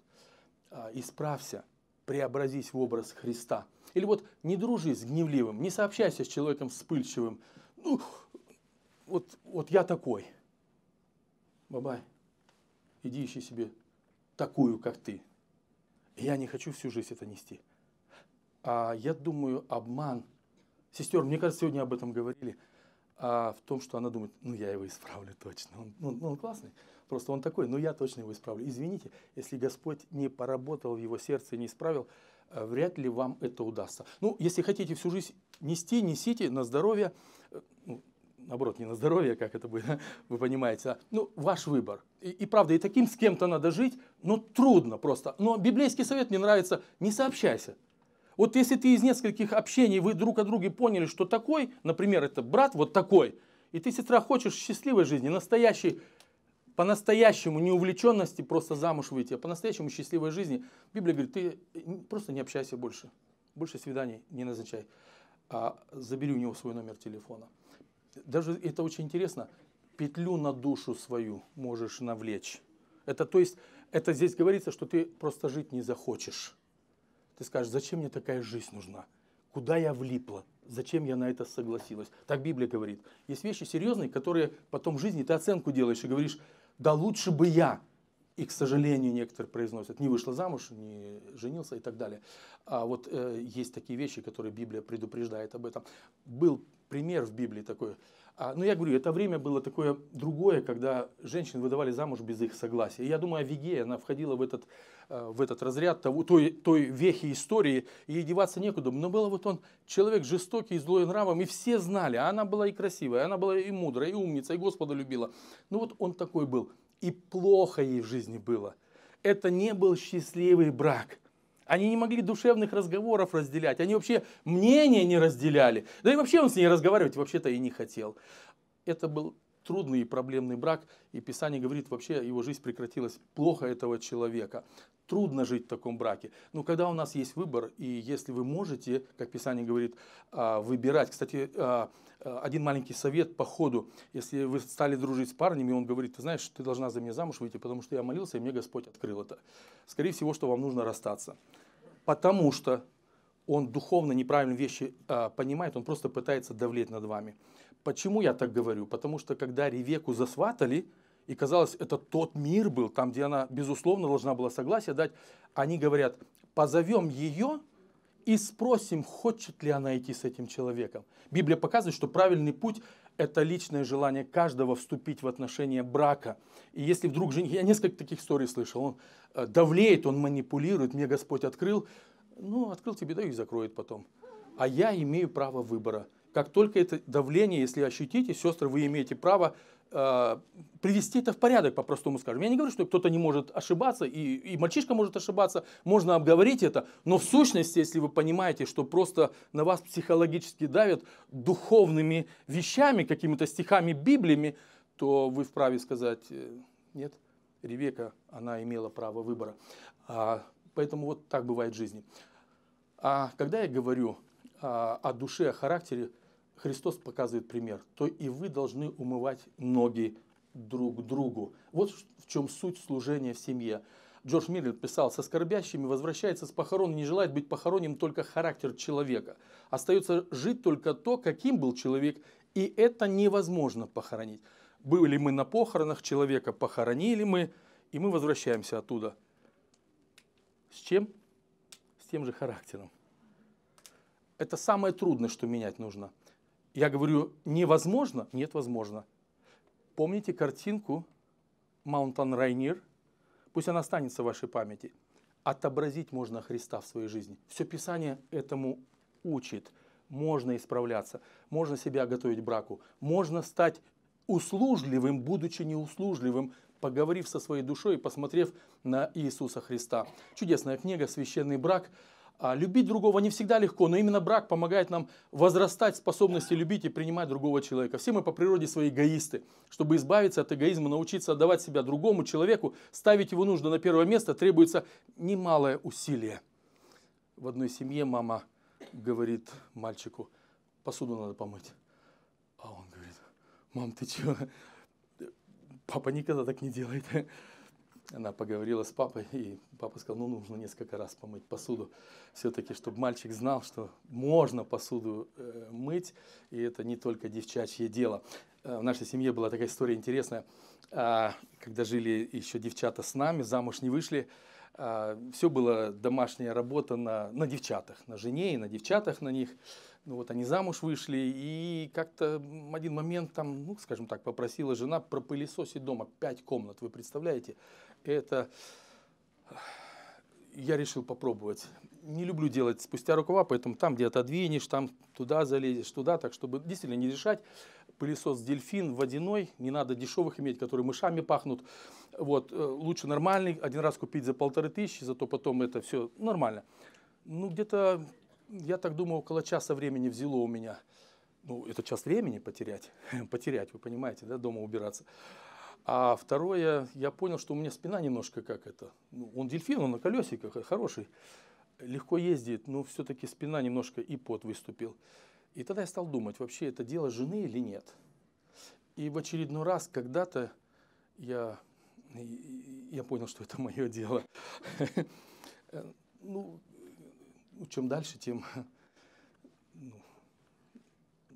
А, исправься преобразись в образ Христа. Или вот не дружи с гневливым, не сообщайся с человеком вспыльчивым. Ну, вот, вот я такой. Бабай, иди ищи себе такую, как ты. Я не хочу всю жизнь это нести. А я думаю, обман. Сестер, мне кажется, сегодня об этом говорили – а в том, что она думает, ну я его исправлю точно. Он, ну, ну, он классный, просто он такой, ну, я точно его исправлю. Извините, если Господь не поработал в его сердце и не исправил, э, вряд ли вам это удастся. Ну, если хотите всю жизнь нести, несите на здоровье, э, ну, наоборот, не на здоровье, как это будет, вы понимаете, а. ну, ваш выбор. И, и правда, и таким с кем-то надо жить, но трудно просто. Но библейский совет мне нравится, не сообщайся, вот если ты из нескольких общений вы друг о друге поняли, что такой, например, это брат вот такой, и ты, сестра, хочешь счастливой жизни, настоящей, по-настоящему не увлеченности просто замуж выйти, а по-настоящему счастливой жизни, Библия говорит, ты просто не общайся больше, больше свиданий не назначай, а забери у него свой номер телефона. Даже это очень интересно, петлю на душу свою можешь навлечь. Это то есть, это здесь говорится, что ты просто жить не захочешь. Ты скажешь, зачем мне такая жизнь нужна? Куда я влипла? Зачем я на это согласилась? Так Библия говорит. Есть вещи серьезные, которые потом в жизни ты оценку делаешь и говоришь, да лучше бы я. И, к сожалению, некоторые произносят, не вышла замуж, не женился и так далее. А вот э, есть такие вещи, которые Библия предупреждает об этом. Был пример в Библии такой. А, но ну, я говорю, это время было такое другое, когда женщин выдавали замуж без их согласия. И я думаю, Авигея, она входила в этот Э, в этот разряд того, той, той вехи истории, и деваться некуда. Но был вот он человек жестокий, злой нравом, и все знали, а она была и красивая, она была и мудрая, и умница, и Господа любила. Ну вот он такой был. И плохо ей в жизни было. Это не был счастливый брак. Они не могли душевных разговоров разделять. Они вообще мнения не разделяли. Да и вообще он с ней разговаривать вообще-то и не хотел. Это был трудный и проблемный брак. И Писание говорит, вообще его жизнь прекратилась плохо этого человека трудно жить в таком браке. Но когда у нас есть выбор, и если вы можете, как Писание говорит, а, выбирать. Кстати, а, а, один маленький совет по ходу. Если вы стали дружить с парнем, и он говорит, ты знаешь, ты должна за меня замуж выйти, потому что я молился, и мне Господь открыл это. Скорее всего, что вам нужно расстаться. Потому что он духовно неправильные вещи понимает, он просто пытается давлеть над вами. Почему я так говорю? Потому что когда Ревеку засватали, и казалось, это тот мир был, там, где она, безусловно, должна была согласие дать. Они говорят, позовем ее и спросим, хочет ли она идти с этим человеком. Библия показывает, что правильный путь – это личное желание каждого вступить в отношения брака. И если вдруг жених, я несколько таких историй слышал, он э, давлеет, он манипулирует, мне Господь открыл, ну, открыл тебе, да и закроет потом. А я имею право выбора. Как только это давление, если ощутите, сестры, вы имеете право Э, привести это в порядок, по-простому скажем. Я не говорю, что кто-то не может ошибаться, и, и мальчишка может ошибаться, можно обговорить это, но в сущности, если вы понимаете, что просто на вас психологически давят духовными вещами, какими-то стихами, библиями, то вы вправе сказать, э, нет, Ревека, она имела право выбора. А, поэтому вот так бывает в жизни. А когда я говорю а, о душе, о характере, Христос показывает пример, то и вы должны умывать ноги друг другу. Вот в чем суть служения в семье. Джордж Миллер писал, со скорбящими возвращается с похорон, и не желает быть похороненным только характер человека. Остается жить только то, каким был человек, и это невозможно похоронить. Были мы на похоронах человека, похоронили мы, и мы возвращаемся оттуда. С чем? С тем же характером. Это самое трудное, что менять нужно – я говорю, невозможно? Нет, возможно. Помните картинку Mountain Rainier? Пусть она останется в вашей памяти. Отобразить можно Христа в своей жизни. Все Писание этому учит. Можно исправляться, можно себя готовить к браку, можно стать услужливым, будучи неуслужливым, поговорив со своей душой и посмотрев на Иисуса Христа. Чудесная книга «Священный брак». А любить другого не всегда легко, но именно брак помогает нам возрастать способности любить и принимать другого человека. Все мы по природе свои эгоисты. Чтобы избавиться от эгоизма, научиться отдавать себя другому человеку, ставить его нужно на первое место, требуется немалое усилие. В одной семье мама говорит мальчику, посуду надо помыть. А он говорит, мам, ты чего? Папа никогда так не делает она поговорила с папой, и папа сказал, ну, нужно несколько раз помыть посуду. Все-таки, чтобы мальчик знал, что можно посуду э, мыть, и это не только девчачье дело. Э, в нашей семье была такая история интересная. Э, когда жили еще девчата с нами, замуж не вышли, э, а, все было домашняя работа на, на девчатах, на жене и на девчатах на них. Ну вот они замуж вышли, и как-то один момент там, ну, скажем так, попросила жена пропылесосить дома пять комнат, вы представляете? это э, я решил попробовать. Не люблю делать спустя рукава, поэтому там, где то двинешь, там туда залезешь, туда, так чтобы действительно не решать. Пылесос дельфин водяной, не надо дешевых иметь, которые мышами пахнут. Вот, э, лучше нормальный, один раз купить за полторы тысячи, зато потом это все нормально. Ну, где-то, я так думаю, около часа времени взяло у меня. Ну, это час времени потерять, потерять, вы понимаете, да, дома убираться. А второе, я понял, что у меня спина немножко как это. Ну, он дельфин, он на колесиках, э, хороший, легко ездит, но все-таки спина немножко и под выступил. И тогда я стал думать, вообще это дело жены или нет. И в очередной раз когда-то я, я понял, что это мое дело. Э, ну, ну, чем дальше, тем ну,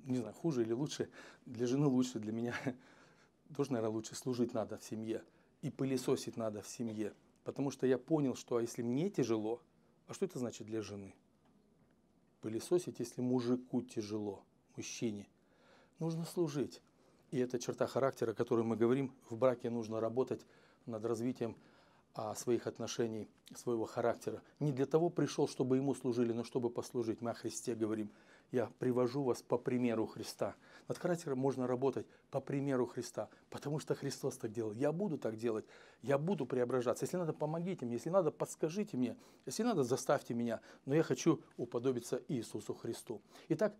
не знаю, хуже или лучше. Для жены лучше, для меня тоже, наверное, лучше служить надо в семье и пылесосить надо в семье. Потому что я понял, что а если мне тяжело, а что это значит для жены? Пылесосить, если мужику тяжело, мужчине. Нужно служить. И это черта характера, о которой мы говорим. В браке нужно работать над развитием а, своих отношений, своего характера. Не для того пришел, чтобы ему служили, но чтобы послужить. Мы о Христе говорим я привожу вас по примеру Христа. Над характером можно работать по примеру Христа, потому что Христос так делал. Я буду так делать, я буду преображаться. Если надо, помогите мне, если надо, подскажите мне, если надо, заставьте меня, но я хочу уподобиться Иисусу Христу. Итак,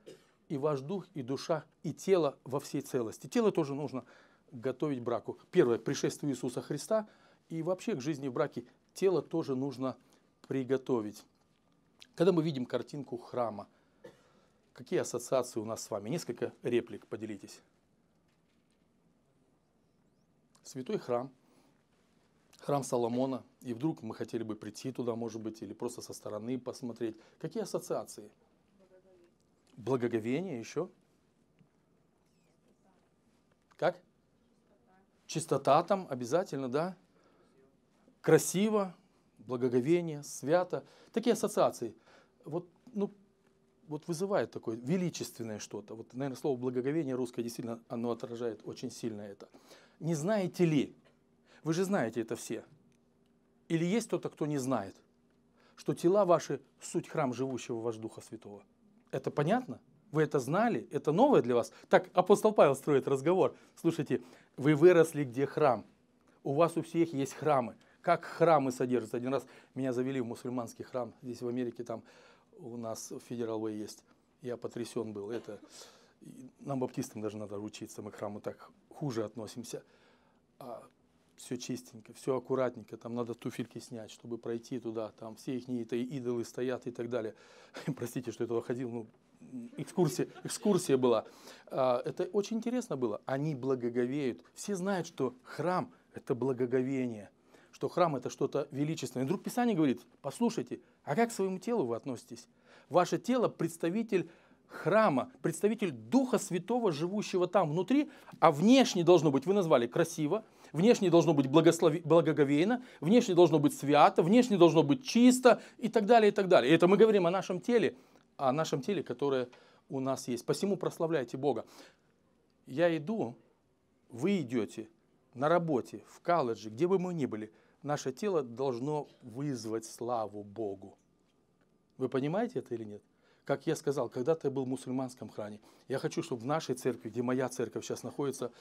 и ваш дух, и душа, и тело во всей целости. Тело тоже нужно готовить браку. Первое, к пришествию Иисуса Христа и вообще к жизни в браке. Тело тоже нужно приготовить. Когда мы видим картинку храма, Какие ассоциации у нас с вами? Несколько реплик, поделитесь. Святой храм, храм Соломона, и вдруг мы хотели бы прийти туда, может быть, или просто со стороны посмотреть. Какие ассоциации? Благоговение еще? Как? Чистота там обязательно, да? Красиво, благоговение, свято. Такие ассоциации. Вот, ну, вот вызывает такое величественное что-то. Вот, наверное, слово благоговение русское действительно, оно отражает очень сильно это. Не знаете ли? Вы же знаете это все. Или есть кто-то, кто не знает, что тела ваши – суть храм живущего ваш Духа Святого? Это понятно? Вы это знали? Это новое для вас? Так апостол Павел строит разговор. Слушайте, вы выросли, где храм. У вас у всех есть храмы. Как храмы содержатся? Один раз меня завели в мусульманский храм здесь в Америке, там у нас в Федералвей есть. Я потрясен был. Это нам, баптистам, даже надо учиться, мы к храму так хуже относимся. А все чистенько, все аккуратненько, там надо туфельки снять, чтобы пройти туда, там все их это идолы стоят и так далее. Простите, что я туда ходил, ну, экскурсия, экскурсия была. А, это очень интересно было. Они благоговеют. Все знают, что храм – это благоговение – что храм это что-то величественное. И вдруг Писание говорит, послушайте, а как к своему телу вы относитесь? Ваше тело представитель храма, представитель Духа Святого, живущего там внутри, а внешне должно быть, вы назвали красиво, внешне должно быть благослови, благоговейно, внешне должно быть свято, внешне должно быть чисто и так далее, и так далее. И это мы говорим о нашем теле, о нашем теле, которое у нас есть. Посему прославляйте Бога. Я иду, вы идете на работе, в колледже, где бы мы ни были – наше тело должно вызвать славу Богу. Вы понимаете это или нет? Как я сказал, когда-то я был в мусульманском храме. Я хочу, чтобы в нашей церкви, где моя церковь сейчас находится,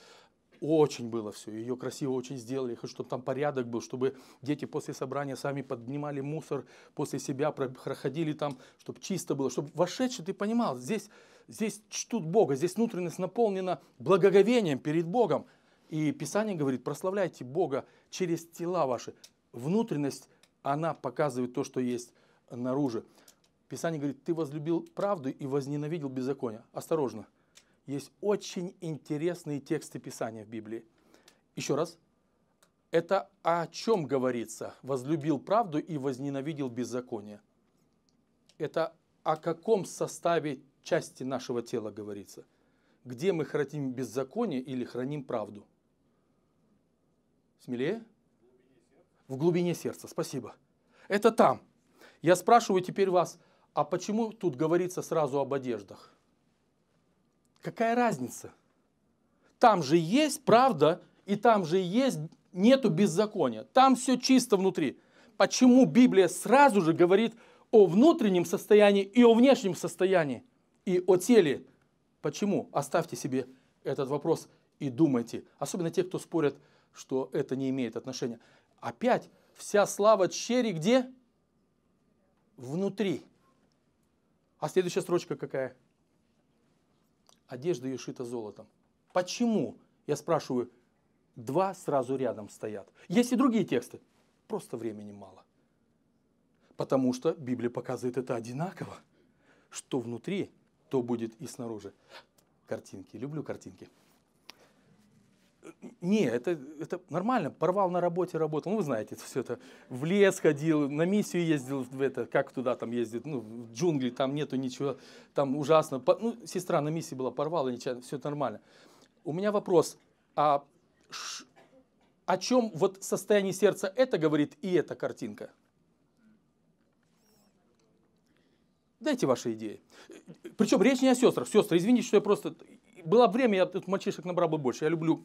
очень было все, ее красиво очень сделали. Я хочу, чтобы там порядок был, чтобы дети после собрания сами поднимали мусор, после себя проходили там, чтобы чисто было, чтобы вошедший ты понимал, здесь, здесь чтут Бога, здесь внутренность наполнена благоговением перед Богом. И Писание говорит, прославляйте Бога через тела ваши. Внутренность, она показывает то, что есть наружу. Писание говорит, ты возлюбил правду и возненавидел беззаконие. Осторожно. Есть очень интересные тексты Писания в Библии. Еще раз. Это о чем говорится? Возлюбил правду и возненавидел беззаконие. Это о каком составе части нашего тела говорится? Где мы храним беззаконие или храним правду? Смелее? В глубине сердца, спасибо. Это там. Я спрашиваю теперь вас, а почему тут говорится сразу об одеждах? Какая разница? Там же есть правда, и там же есть нету беззакония. Там все чисто внутри. Почему Библия сразу же говорит о внутреннем состоянии и о внешнем состоянии, и о теле? Почему? Оставьте себе этот вопрос и думайте. Особенно те, кто спорят что это не имеет отношения. Опять вся слава черри где? Внутри. А следующая строчка какая? Одежда ее шита золотом. Почему? Я спрашиваю, два сразу рядом стоят. Есть и другие тексты. Просто времени мало. Потому что Библия показывает это одинаково. Что внутри, то будет и снаружи. Картинки. Люблю картинки. Не, это, это нормально. Порвал на работе, работал. Ну, вы знаете, это все это. В лес ходил, на миссию ездил, в это, как туда там ездит, ну, в джунгли, там нету ничего, там ужасно. Ну, сестра на миссии была, порвала, ничего, все нормально. У меня вопрос, а о чем вот состояние сердца это говорит и эта картинка? Дайте ваши идеи. Причем речь не о сестрах. Сестры, извините, что я просто... Было время, я тут мальчишек набрал бы больше. Я люблю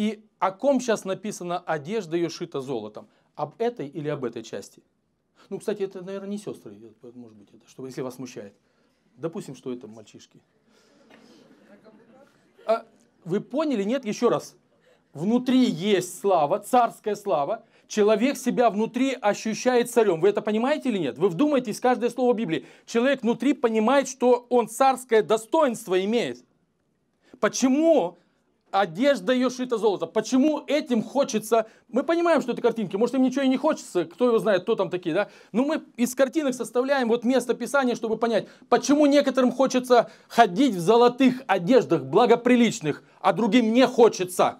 И о ком сейчас написано «одежда ее шита золотом»? Об этой или об этой части? Ну, кстати, это, наверное, не сестры, может быть, это, чтобы, если вас смущает. Допустим, что это мальчишки. А, вы поняли, нет? Еще раз. Внутри есть слава, царская слава. Человек себя внутри ощущает царем. Вы это понимаете или нет? Вы вдумайтесь каждое слово Библии. Человек внутри понимает, что он царское достоинство имеет. Почему Одежда ее шита золото. Почему этим хочется... Мы понимаем, что это картинки. Может, им ничего и не хочется. Кто его знает, кто там такие, да? Но мы из картинок составляем вот место писания, чтобы понять, почему некоторым хочется ходить в золотых одеждах, благоприличных, а другим не хочется.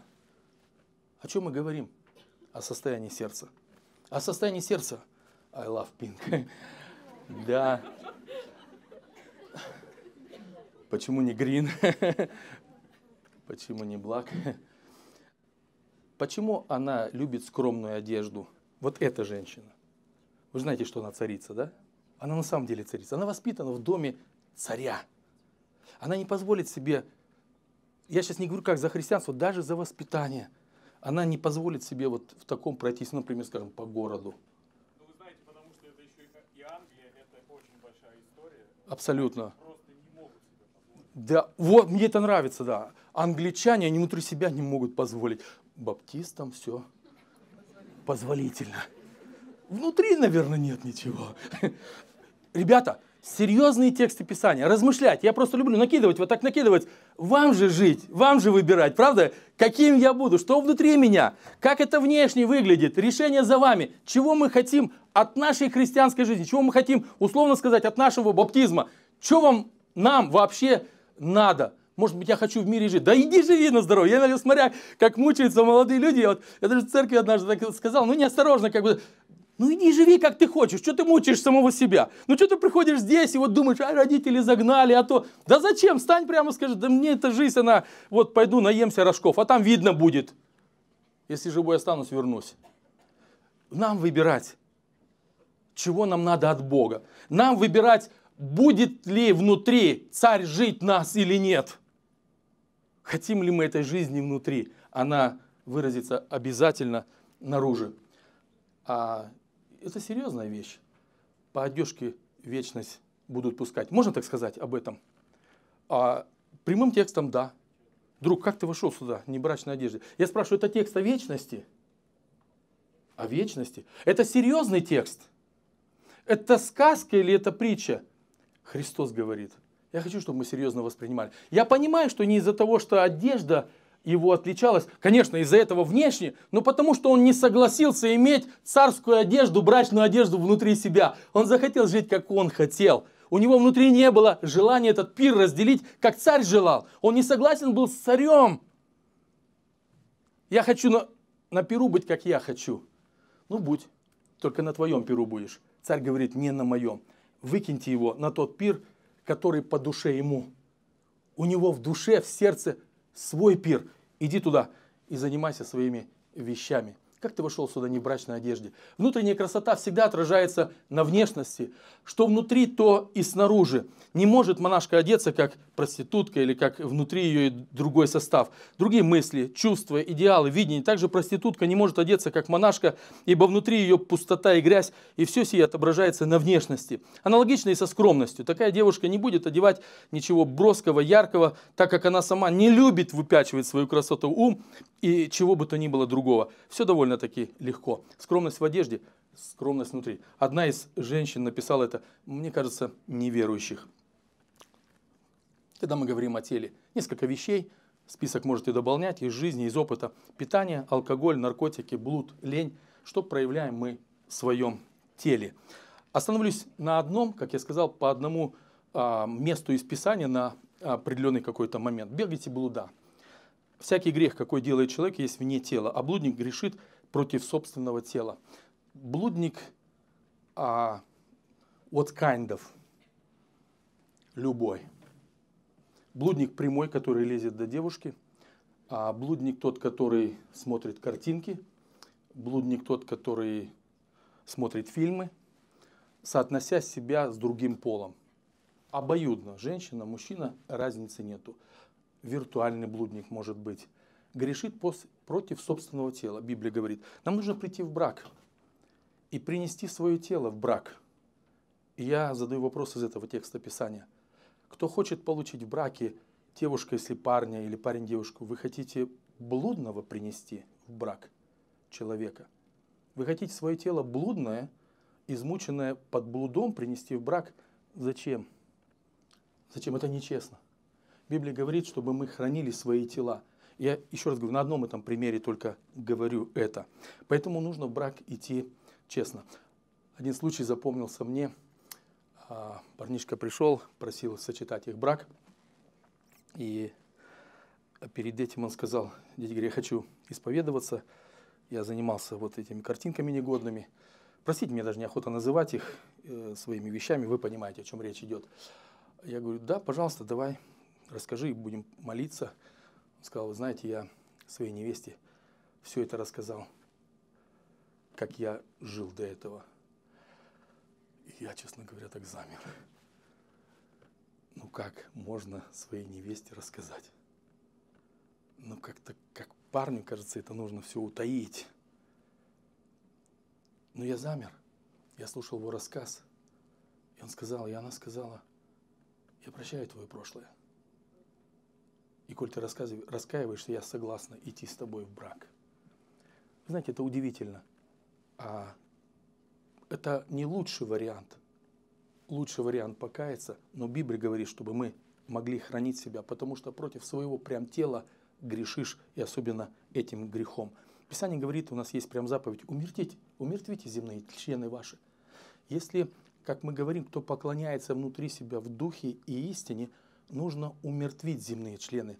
О чем мы говорим? О состоянии сердца. О состоянии сердца. I love pink. Да. Почему не green? Почему не благ? Почему она любит скромную одежду? Вот эта женщина. Вы знаете, что она царица, да? Она на самом деле царица. Она воспитана в доме царя. Она не позволит себе, я сейчас не говорю как за христианство, даже за воспитание. Она не позволит себе вот в таком пройтись, например, скажем, по городу. Ну, вы знаете, потому что это еще и Англия, это очень большая история. Абсолютно. Да, вот, мне это нравится, да англичане, они внутри себя не могут позволить. Баптистам все позволительно. Внутри, наверное, нет ничего. Ребята, серьезные тексты Писания, размышлять. Я просто люблю накидывать, вот так накидывать. Вам же жить, вам же выбирать, правда? Каким я буду, что внутри меня, как это внешне выглядит, решение за вами, чего мы хотим от нашей христианской жизни, чего мы хотим, условно сказать, от нашего баптизма, что вам, нам вообще надо – может быть, я хочу в мире жить. Да иди живи на здоровье. Я иногда смотря, как мучаются молодые люди. Я, вот, я даже в церкви однажды так сказал, ну неосторожно, как бы, ну иди живи, как ты хочешь, что ты мучаешь самого себя? Ну что ты приходишь здесь и вот думаешь, а родители загнали, а то... Да зачем? Встань прямо и скажи, да мне эта жизнь, она... Вот пойду наемся рожков, а там видно будет. Если живой останусь, вернусь. Нам выбирать, чего нам надо от Бога. Нам выбирать, будет ли внутри царь жить нас или нет. Хотим ли мы этой жизни внутри? Она выразится обязательно наружу. А это серьезная вещь. По одежке вечность будут пускать. Можно так сказать об этом? А, прямым текстом да. Друг, как ты вошел сюда, не брачной одежде? Я спрашиваю, это текст о вечности? О вечности. Это серьезный текст. Это сказка или это притча? Христос говорит, я хочу, чтобы мы серьезно воспринимали. Я понимаю, что не из-за того, что одежда его отличалась, конечно, из-за этого внешне, но потому что он не согласился иметь царскую одежду, брачную одежду внутри себя. Он захотел жить, как он хотел. У него внутри не было желания этот пир разделить, как царь желал. Он не согласен был с царем. Я хочу на, на пиру быть, как я хочу. Ну, будь, только на твоем пиру будешь. Царь говорит, не на моем. Выкиньте его на тот пир, который по душе ему. У него в душе, в сердце свой пир. Иди туда и занимайся своими вещами. Как ты вошел сюда не в брачной одежде? Внутренняя красота всегда отражается на внешности. Что внутри, то и снаружи. Не может монашка одеться как проститутка или как внутри ее другой состав. Другие мысли, чувства, идеалы, видения. Также проститутка не может одеться как монашка, ибо внутри ее пустота и грязь, и все сие отображается на внешности. Аналогично и со скромностью. Такая девушка не будет одевать ничего броского, яркого, так как она сама не любит выпячивать свою красоту ум и чего бы то ни было другого. Все довольно довольно-таки легко. Скромность в одежде, скромность внутри. Одна из женщин написала это, мне кажется, неверующих. Когда мы говорим о теле, несколько вещей, список можете дополнять из жизни, из опыта. Питание, алкоголь, наркотики, блуд, лень. Что проявляем мы в своем теле? Остановлюсь на одном, как я сказал, по одному а, месту из Писания на определенный какой-то момент. Бегайте блуда. Всякий грех, какой делает человек, есть вне тела, а блудник грешит против собственного тела. Блудник а, от kind of, любой. Блудник прямой, который лезет до девушки. А блудник тот, который смотрит картинки. Блудник тот, который смотрит фильмы, соотнося себя с другим полом. Обоюдно. Женщина, мужчина, разницы нету. Виртуальный блудник может быть грешит против собственного тела, Библия говорит. Нам нужно прийти в брак и принести свое тело в брак. И я задаю вопрос из этого текста Писания. Кто хочет получить в браке девушка, если парня или парень девушку, вы хотите блудного принести в брак человека? Вы хотите свое тело блудное, измученное под блудом принести в брак? Зачем? Зачем? Это нечестно. Библия говорит, чтобы мы хранили свои тела. Я еще раз говорю, на одном этом примере только говорю это. Поэтому нужно в брак идти честно. Один случай запомнился мне. А, парнишка пришел, просил сочетать их брак. И перед этим он сказал, дядя Игорь, я хочу исповедоваться. Я занимался вот этими картинками негодными. Простите, мне даже неохота называть их э, своими вещами, вы понимаете, о чем речь идет. Я говорю, да, пожалуйста, давай, расскажи, будем молиться сказал, вы знаете, я своей невесте все это рассказал, как я жил до этого. И я, честно говоря, так замер. Ну как можно своей невесте рассказать? Ну как-то, как парню, кажется, это нужно все утаить. Но ну я замер. Я слушал его рассказ. И он сказал, и она сказала, я прощаю твое прошлое. И коль ты раскаиваешься, я согласна идти с тобой в брак. Знаете, это удивительно. А это не лучший вариант. Лучший вариант покаяться, но Библия говорит, чтобы мы могли хранить себя, потому что против своего прям тела грешишь, и особенно этим грехом. Писание говорит, у нас есть прям заповедь, умертить, умертвите земные члены ваши. Если, как мы говорим, кто поклоняется внутри себя в духе и истине – нужно умертвить земные члены.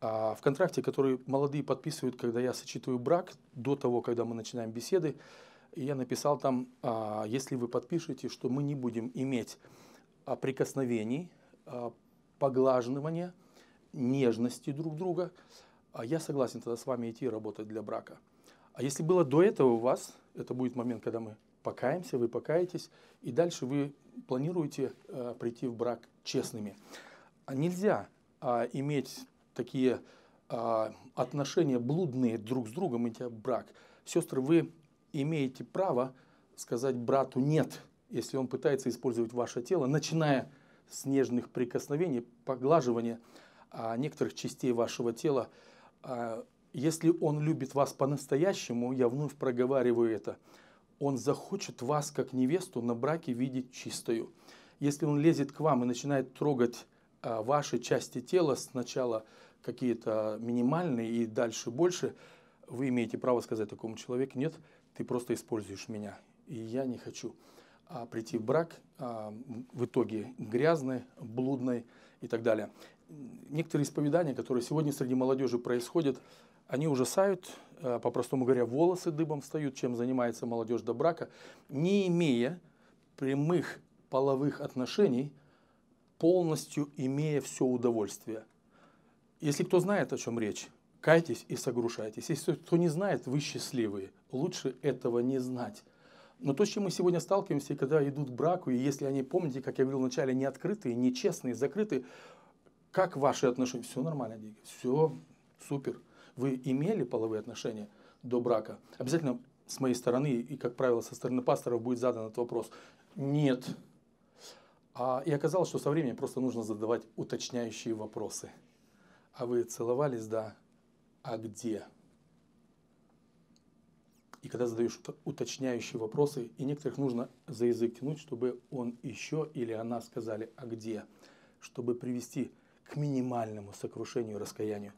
А в контракте, который молодые подписывают, когда я сочетаю брак, до того, когда мы начинаем беседы, я написал там, а, если вы подпишете, что мы не будем иметь а, прикосновений, а, поглаживания, нежности друг друга, я согласен тогда с вами идти работать для брака. А если было до этого у вас, это будет момент, когда мы покаемся, вы покаетесь, и дальше вы планируете э, прийти в брак честными. А нельзя а, иметь такие а, отношения блудные друг с другом, эти брак. Сестры, вы имеете право сказать брату «нет», если он пытается использовать ваше тело, начиная с нежных прикосновений, поглаживания а, некоторых частей вашего тела. А, если он любит вас по-настоящему, я вновь проговариваю это, он захочет вас, как невесту, на браке видеть чистую. Если он лезет к вам и начинает трогать Э, ваши части тела сначала какие-то минимальные и дальше больше, вы имеете право сказать такому человеку, нет, ты просто используешь меня, и я не хочу а, прийти в брак, а, в итоге грязной, блудной и так далее. Некоторые исповедания, которые сегодня среди молодежи происходят, они ужасают, а, по-простому говоря, волосы дыбом встают, чем занимается молодежь до брака, не имея прямых половых отношений – полностью имея все удовольствие. Если кто знает, о чем речь, кайтесь и согрушайтесь. Если кто не знает, вы счастливые. Лучше этого не знать. Но то, с чем мы сегодня сталкиваемся, когда идут к браку, и если они, помните, как я говорил вначале, не открытые, не честные, закрытые, как ваши отношения? Все нормально, деньги? все супер. Вы имели половые отношения до брака? Обязательно с моей стороны, и, как правило, со стороны пасторов будет задан этот вопрос. Нет, а, и оказалось, что со временем просто нужно задавать уточняющие вопросы. А вы целовались, да? А где? И когда задаешь уточняющие вопросы, и некоторых нужно за язык тянуть, чтобы он еще или она сказали «а где?», чтобы привести к минимальному сокрушению и раскаянию.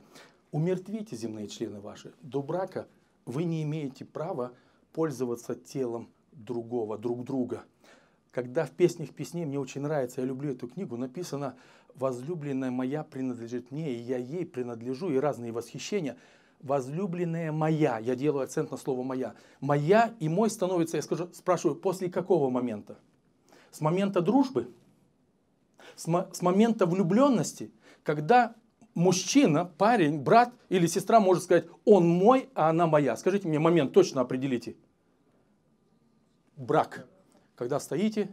Умертвите земные члены ваши. До брака вы не имеете права пользоваться телом другого, друг друга – когда в «Песнях песней» мне очень нравится, я люблю эту книгу, написано «Возлюбленная моя принадлежит мне, и я ей принадлежу», и разные восхищения. «Возлюбленная моя», я делаю акцент на слово «моя». «Моя» и «мой» становится, я скажу, спрашиваю, после какого момента? С момента дружбы? С, мо- с момента влюбленности? Когда мужчина, парень, брат или сестра может сказать «он мой, а она моя». Скажите мне момент, точно определите. Брак. Когда стоите,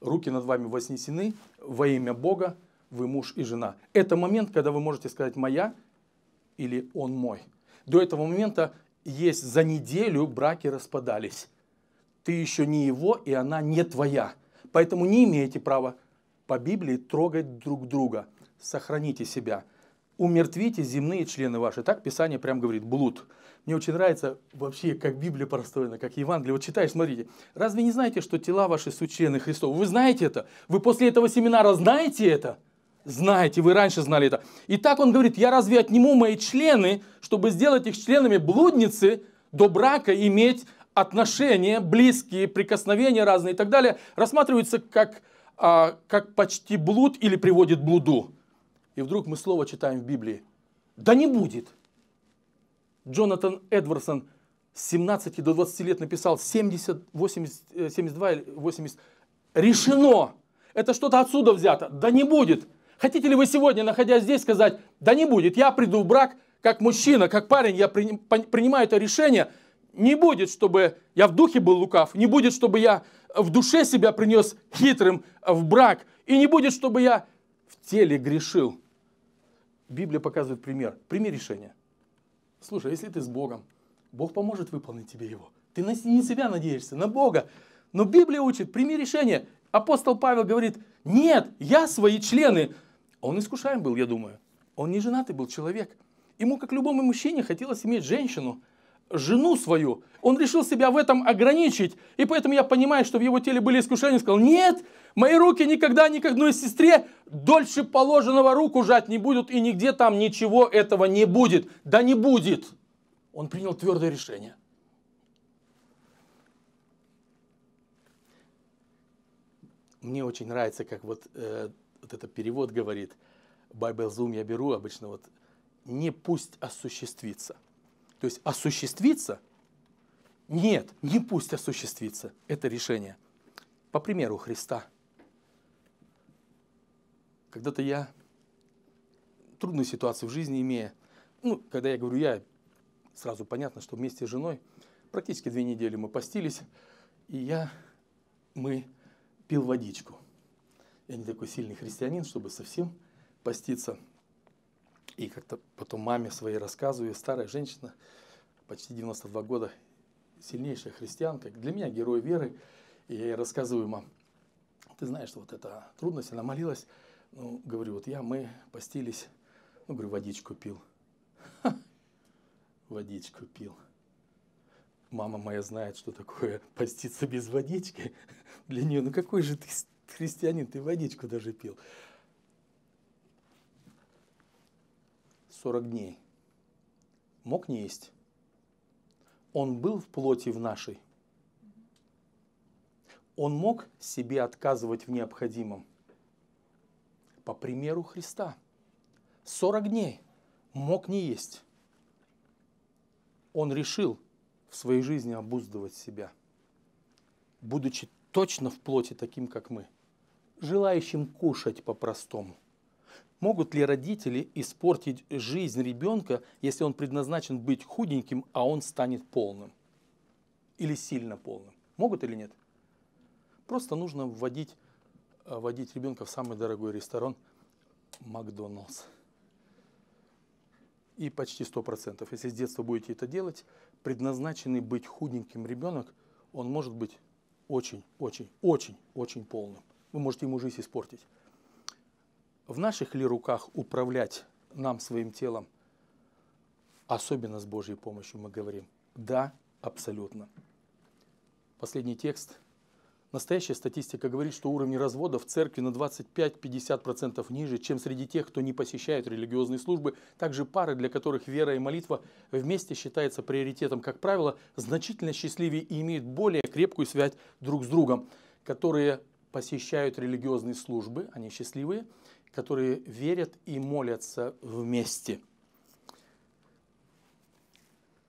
руки над вами вознесены, во имя Бога вы муж и жена. Это момент, когда вы можете сказать «моя» или «он мой». До этого момента есть за неделю браки распадались. Ты еще не его, и она не твоя. Поэтому не имеете права по Библии трогать друг друга. Сохраните себя. Умертвите земные члены ваши. Так Писание прям говорит, блуд. Мне очень нравится вообще, как Библия простроена, как Евангелие. Вот читаешь, смотрите. Разве не знаете, что тела ваши сучены Христов? Вы знаете это? Вы после этого семинара знаете это? Знаете, вы раньше знали это. И так он говорит, я разве отниму мои члены, чтобы сделать их членами блудницы, до брака иметь отношения, близкие, прикосновения разные и так далее, рассматриваются как, а, как почти блуд или приводит блуду. И вдруг мы слово читаем в Библии. Да не будет. Джонатан Эдвардсон с 17 до 20 лет написал 70, 80, 72 или 80. Решено! Это что-то отсюда взято. Да не будет! Хотите ли вы сегодня, находясь здесь, сказать, да не будет, я приду в брак, как мужчина, как парень, я принимаю это решение, не будет, чтобы я в духе был лукав, не будет, чтобы я в душе себя принес хитрым в брак, и не будет, чтобы я в теле грешил. Библия показывает пример, пример решения – Слушай, а если ты с Богом, Бог поможет выполнить тебе его. Ты на, не себя надеешься, на Бога. Но Библия учит, прими решение. Апостол Павел говорит, нет, я свои члены. Он искушаем был, я думаю. Он не женатый был человек. Ему, как любому мужчине, хотелось иметь женщину – жену свою. Он решил себя в этом ограничить. И поэтому я понимаю, что в его теле были искушения. Сказал, нет, мои руки никогда ни к одной сестре дольше положенного руку жать не будут. И нигде там ничего этого не будет. Да не будет. Он принял твердое решение. Мне очень нравится, как вот, э, вот этот перевод говорит. Bible Zoom я беру обычно вот. Не пусть осуществится. То есть осуществиться? Нет, не пусть осуществится это решение. По примеру Христа. Когда-то я трудную ситуацию в жизни имея, ну, когда я говорю я, сразу понятно, что вместе с женой практически две недели мы постились, и я, мы пил водичку. Я не такой сильный христианин, чтобы совсем поститься. И как-то потом маме своей рассказываю, «Э, старая женщина, почти 92 года, сильнейшая христианка, для меня герой веры. И я ей рассказываю, мам, ты знаешь, что вот эта трудность, она молилась, ну, говорю, вот я, мы постились, ну, говорю, водичку пил. Ха, водичку пил. Мама моя знает, что такое поститься без водички. Для нее, ну какой же ты христианин, ты водичку даже пил. 40 дней. Мог не есть. Он был в плоти в нашей. Он мог себе отказывать в необходимом. По примеру Христа. 40 дней мог не есть. Он решил в своей жизни обуздывать себя, будучи точно в плоти таким, как мы, желающим кушать по-простому – Могут ли родители испортить жизнь ребенка, если он предназначен быть худеньким, а он станет полным? Или сильно полным? Могут или нет? Просто нужно вводить, э, вводить ребенка в самый дорогой ресторан Макдоналдс. И почти 100%. Если с детства будете это делать, предназначенный быть худеньким ребенок, он может быть очень, очень, очень, очень полным. Вы можете ему жизнь испортить в наших ли руках управлять нам своим телом, особенно с Божьей помощью, мы говорим, да, абсолютно. Последний текст. Настоящая статистика говорит, что уровень разводов в церкви на 25-50% ниже, чем среди тех, кто не посещает религиозные службы. Также пары, для которых вера и молитва вместе считается приоритетом, как правило, значительно счастливее и имеют более крепкую связь друг с другом, которые посещают религиозные службы, они счастливые – которые верят и молятся вместе.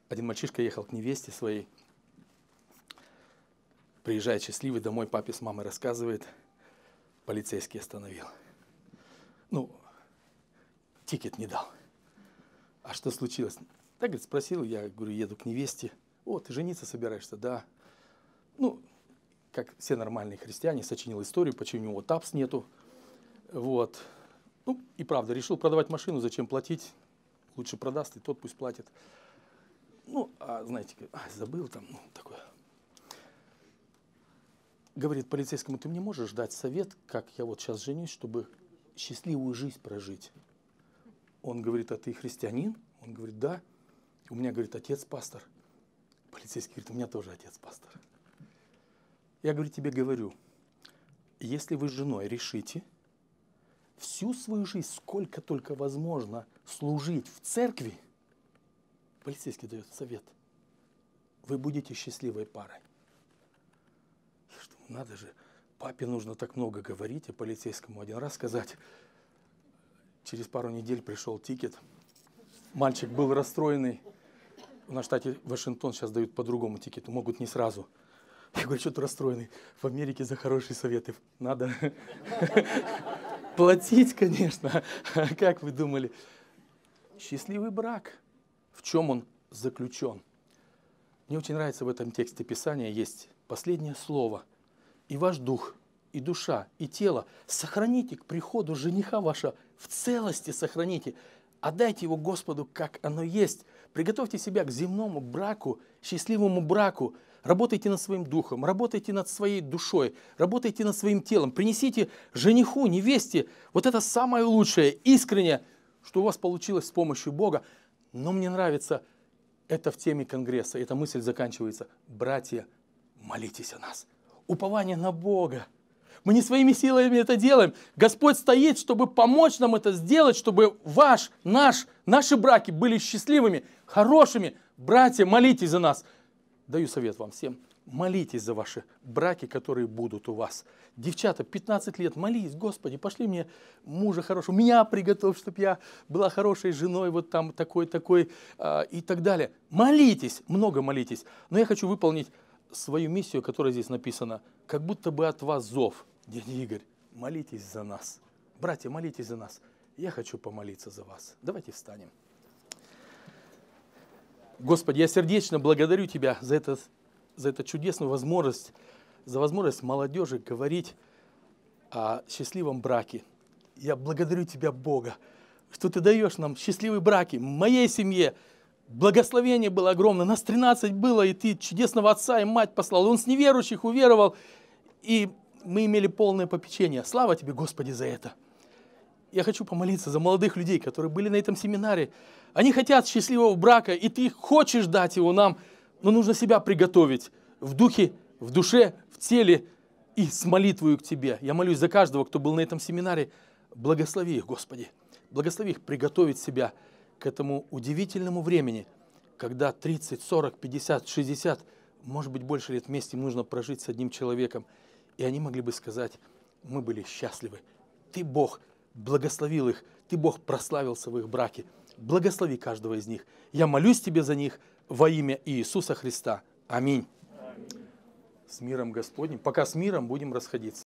Один мальчишка ехал к невесте своей, приезжает счастливый домой, папе с мамой рассказывает, полицейский остановил. Ну, тикет не дал. А что случилось? Так, говорит, спросил, я говорю, еду к невесте. О, ты жениться собираешься? Да. Ну, как все нормальные христиане, сочинил историю, почему у него тапс нету. Вот. Ну, и правда, решил продавать машину, зачем платить? Лучше продаст, и тот пусть платит. Ну, а знаете, а, забыл там, ну, такое. Говорит полицейскому, ты мне можешь дать совет, как я вот сейчас женюсь, чтобы счастливую жизнь прожить? Он говорит, а ты христианин? Он говорит, да. У меня, говорит, отец пастор. Полицейский говорит, у меня тоже отец пастор. Я, говорю, тебе говорю, если вы с женой решите – всю свою жизнь, сколько только возможно, служить в церкви, полицейский дает совет, вы будете счастливой парой. что, ну надо же, папе нужно так много говорить, а полицейскому один раз сказать. Через пару недель пришел тикет, мальчик был расстроенный. У нас в штате Вашингтон сейчас дают по другому тикету, могут не сразу. Я говорю, что ты расстроенный? В Америке за хорошие советы надо. Платить, конечно. Как вы думали? Счастливый брак. В чем он заключен? Мне очень нравится в этом тексте Писания есть последнее слово. «И ваш дух, и душа, и тело сохраните к приходу жениха ваша, в целости сохраните, отдайте его Господу, как оно есть, приготовьте себя к земному браку, счастливому браку, Работайте над своим духом, работайте над своей душой, работайте над своим телом. Принесите жениху, невесте вот это самое лучшее, искреннее, что у вас получилось с помощью Бога. Но мне нравится это в теме Конгресса. Эта мысль заканчивается. Братья, молитесь о нас. Упование на Бога. Мы не своими силами это делаем. Господь стоит, чтобы помочь нам это сделать, чтобы ваш, наш, наши браки были счастливыми, хорошими. Братья, молитесь за нас даю совет вам всем, молитесь за ваши браки, которые будут у вас. Девчата, 15 лет, молись, Господи, пошли мне мужа хорошего, меня приготовь, чтобы я была хорошей женой, вот там такой-такой э, а, и так далее. Молитесь, много молитесь. Но я хочу выполнить свою миссию, которая здесь написана, как будто бы от вас зов. Дядя Игорь, молитесь за нас. Братья, молитесь за нас. Я хочу помолиться за вас. Давайте встанем. Господи, я сердечно благодарю Тебя за, это, за эту чудесную возможность, за возможность молодежи говорить о счастливом браке. Я благодарю Тебя, Бога, что Ты даешь нам счастливые браки. В моей семье благословение было огромное. Нас 13 было, и Ты чудесного отца и мать послал. Он с неверующих уверовал, и мы имели полное попечение. Слава Тебе, Господи, за это я хочу помолиться за молодых людей, которые были на этом семинаре. Они хотят счастливого брака, и ты хочешь дать его нам, но нужно себя приготовить в духе, в душе, в теле и с молитвою к Тебе. Я молюсь за каждого, кто был на этом семинаре. Благослови их, Господи. Благослови их приготовить себя к этому удивительному времени, когда 30, 40, 50, 60, может быть, больше лет вместе нужно прожить с одним человеком. И они могли бы сказать, мы были счастливы. Ты Бог, благословил их, ты, Бог, прославился в их браке. Благослови каждого из них. Я молюсь Тебе за них во имя Иисуса Христа. Аминь. Аминь. С миром Господним. Пока с миром будем расходиться.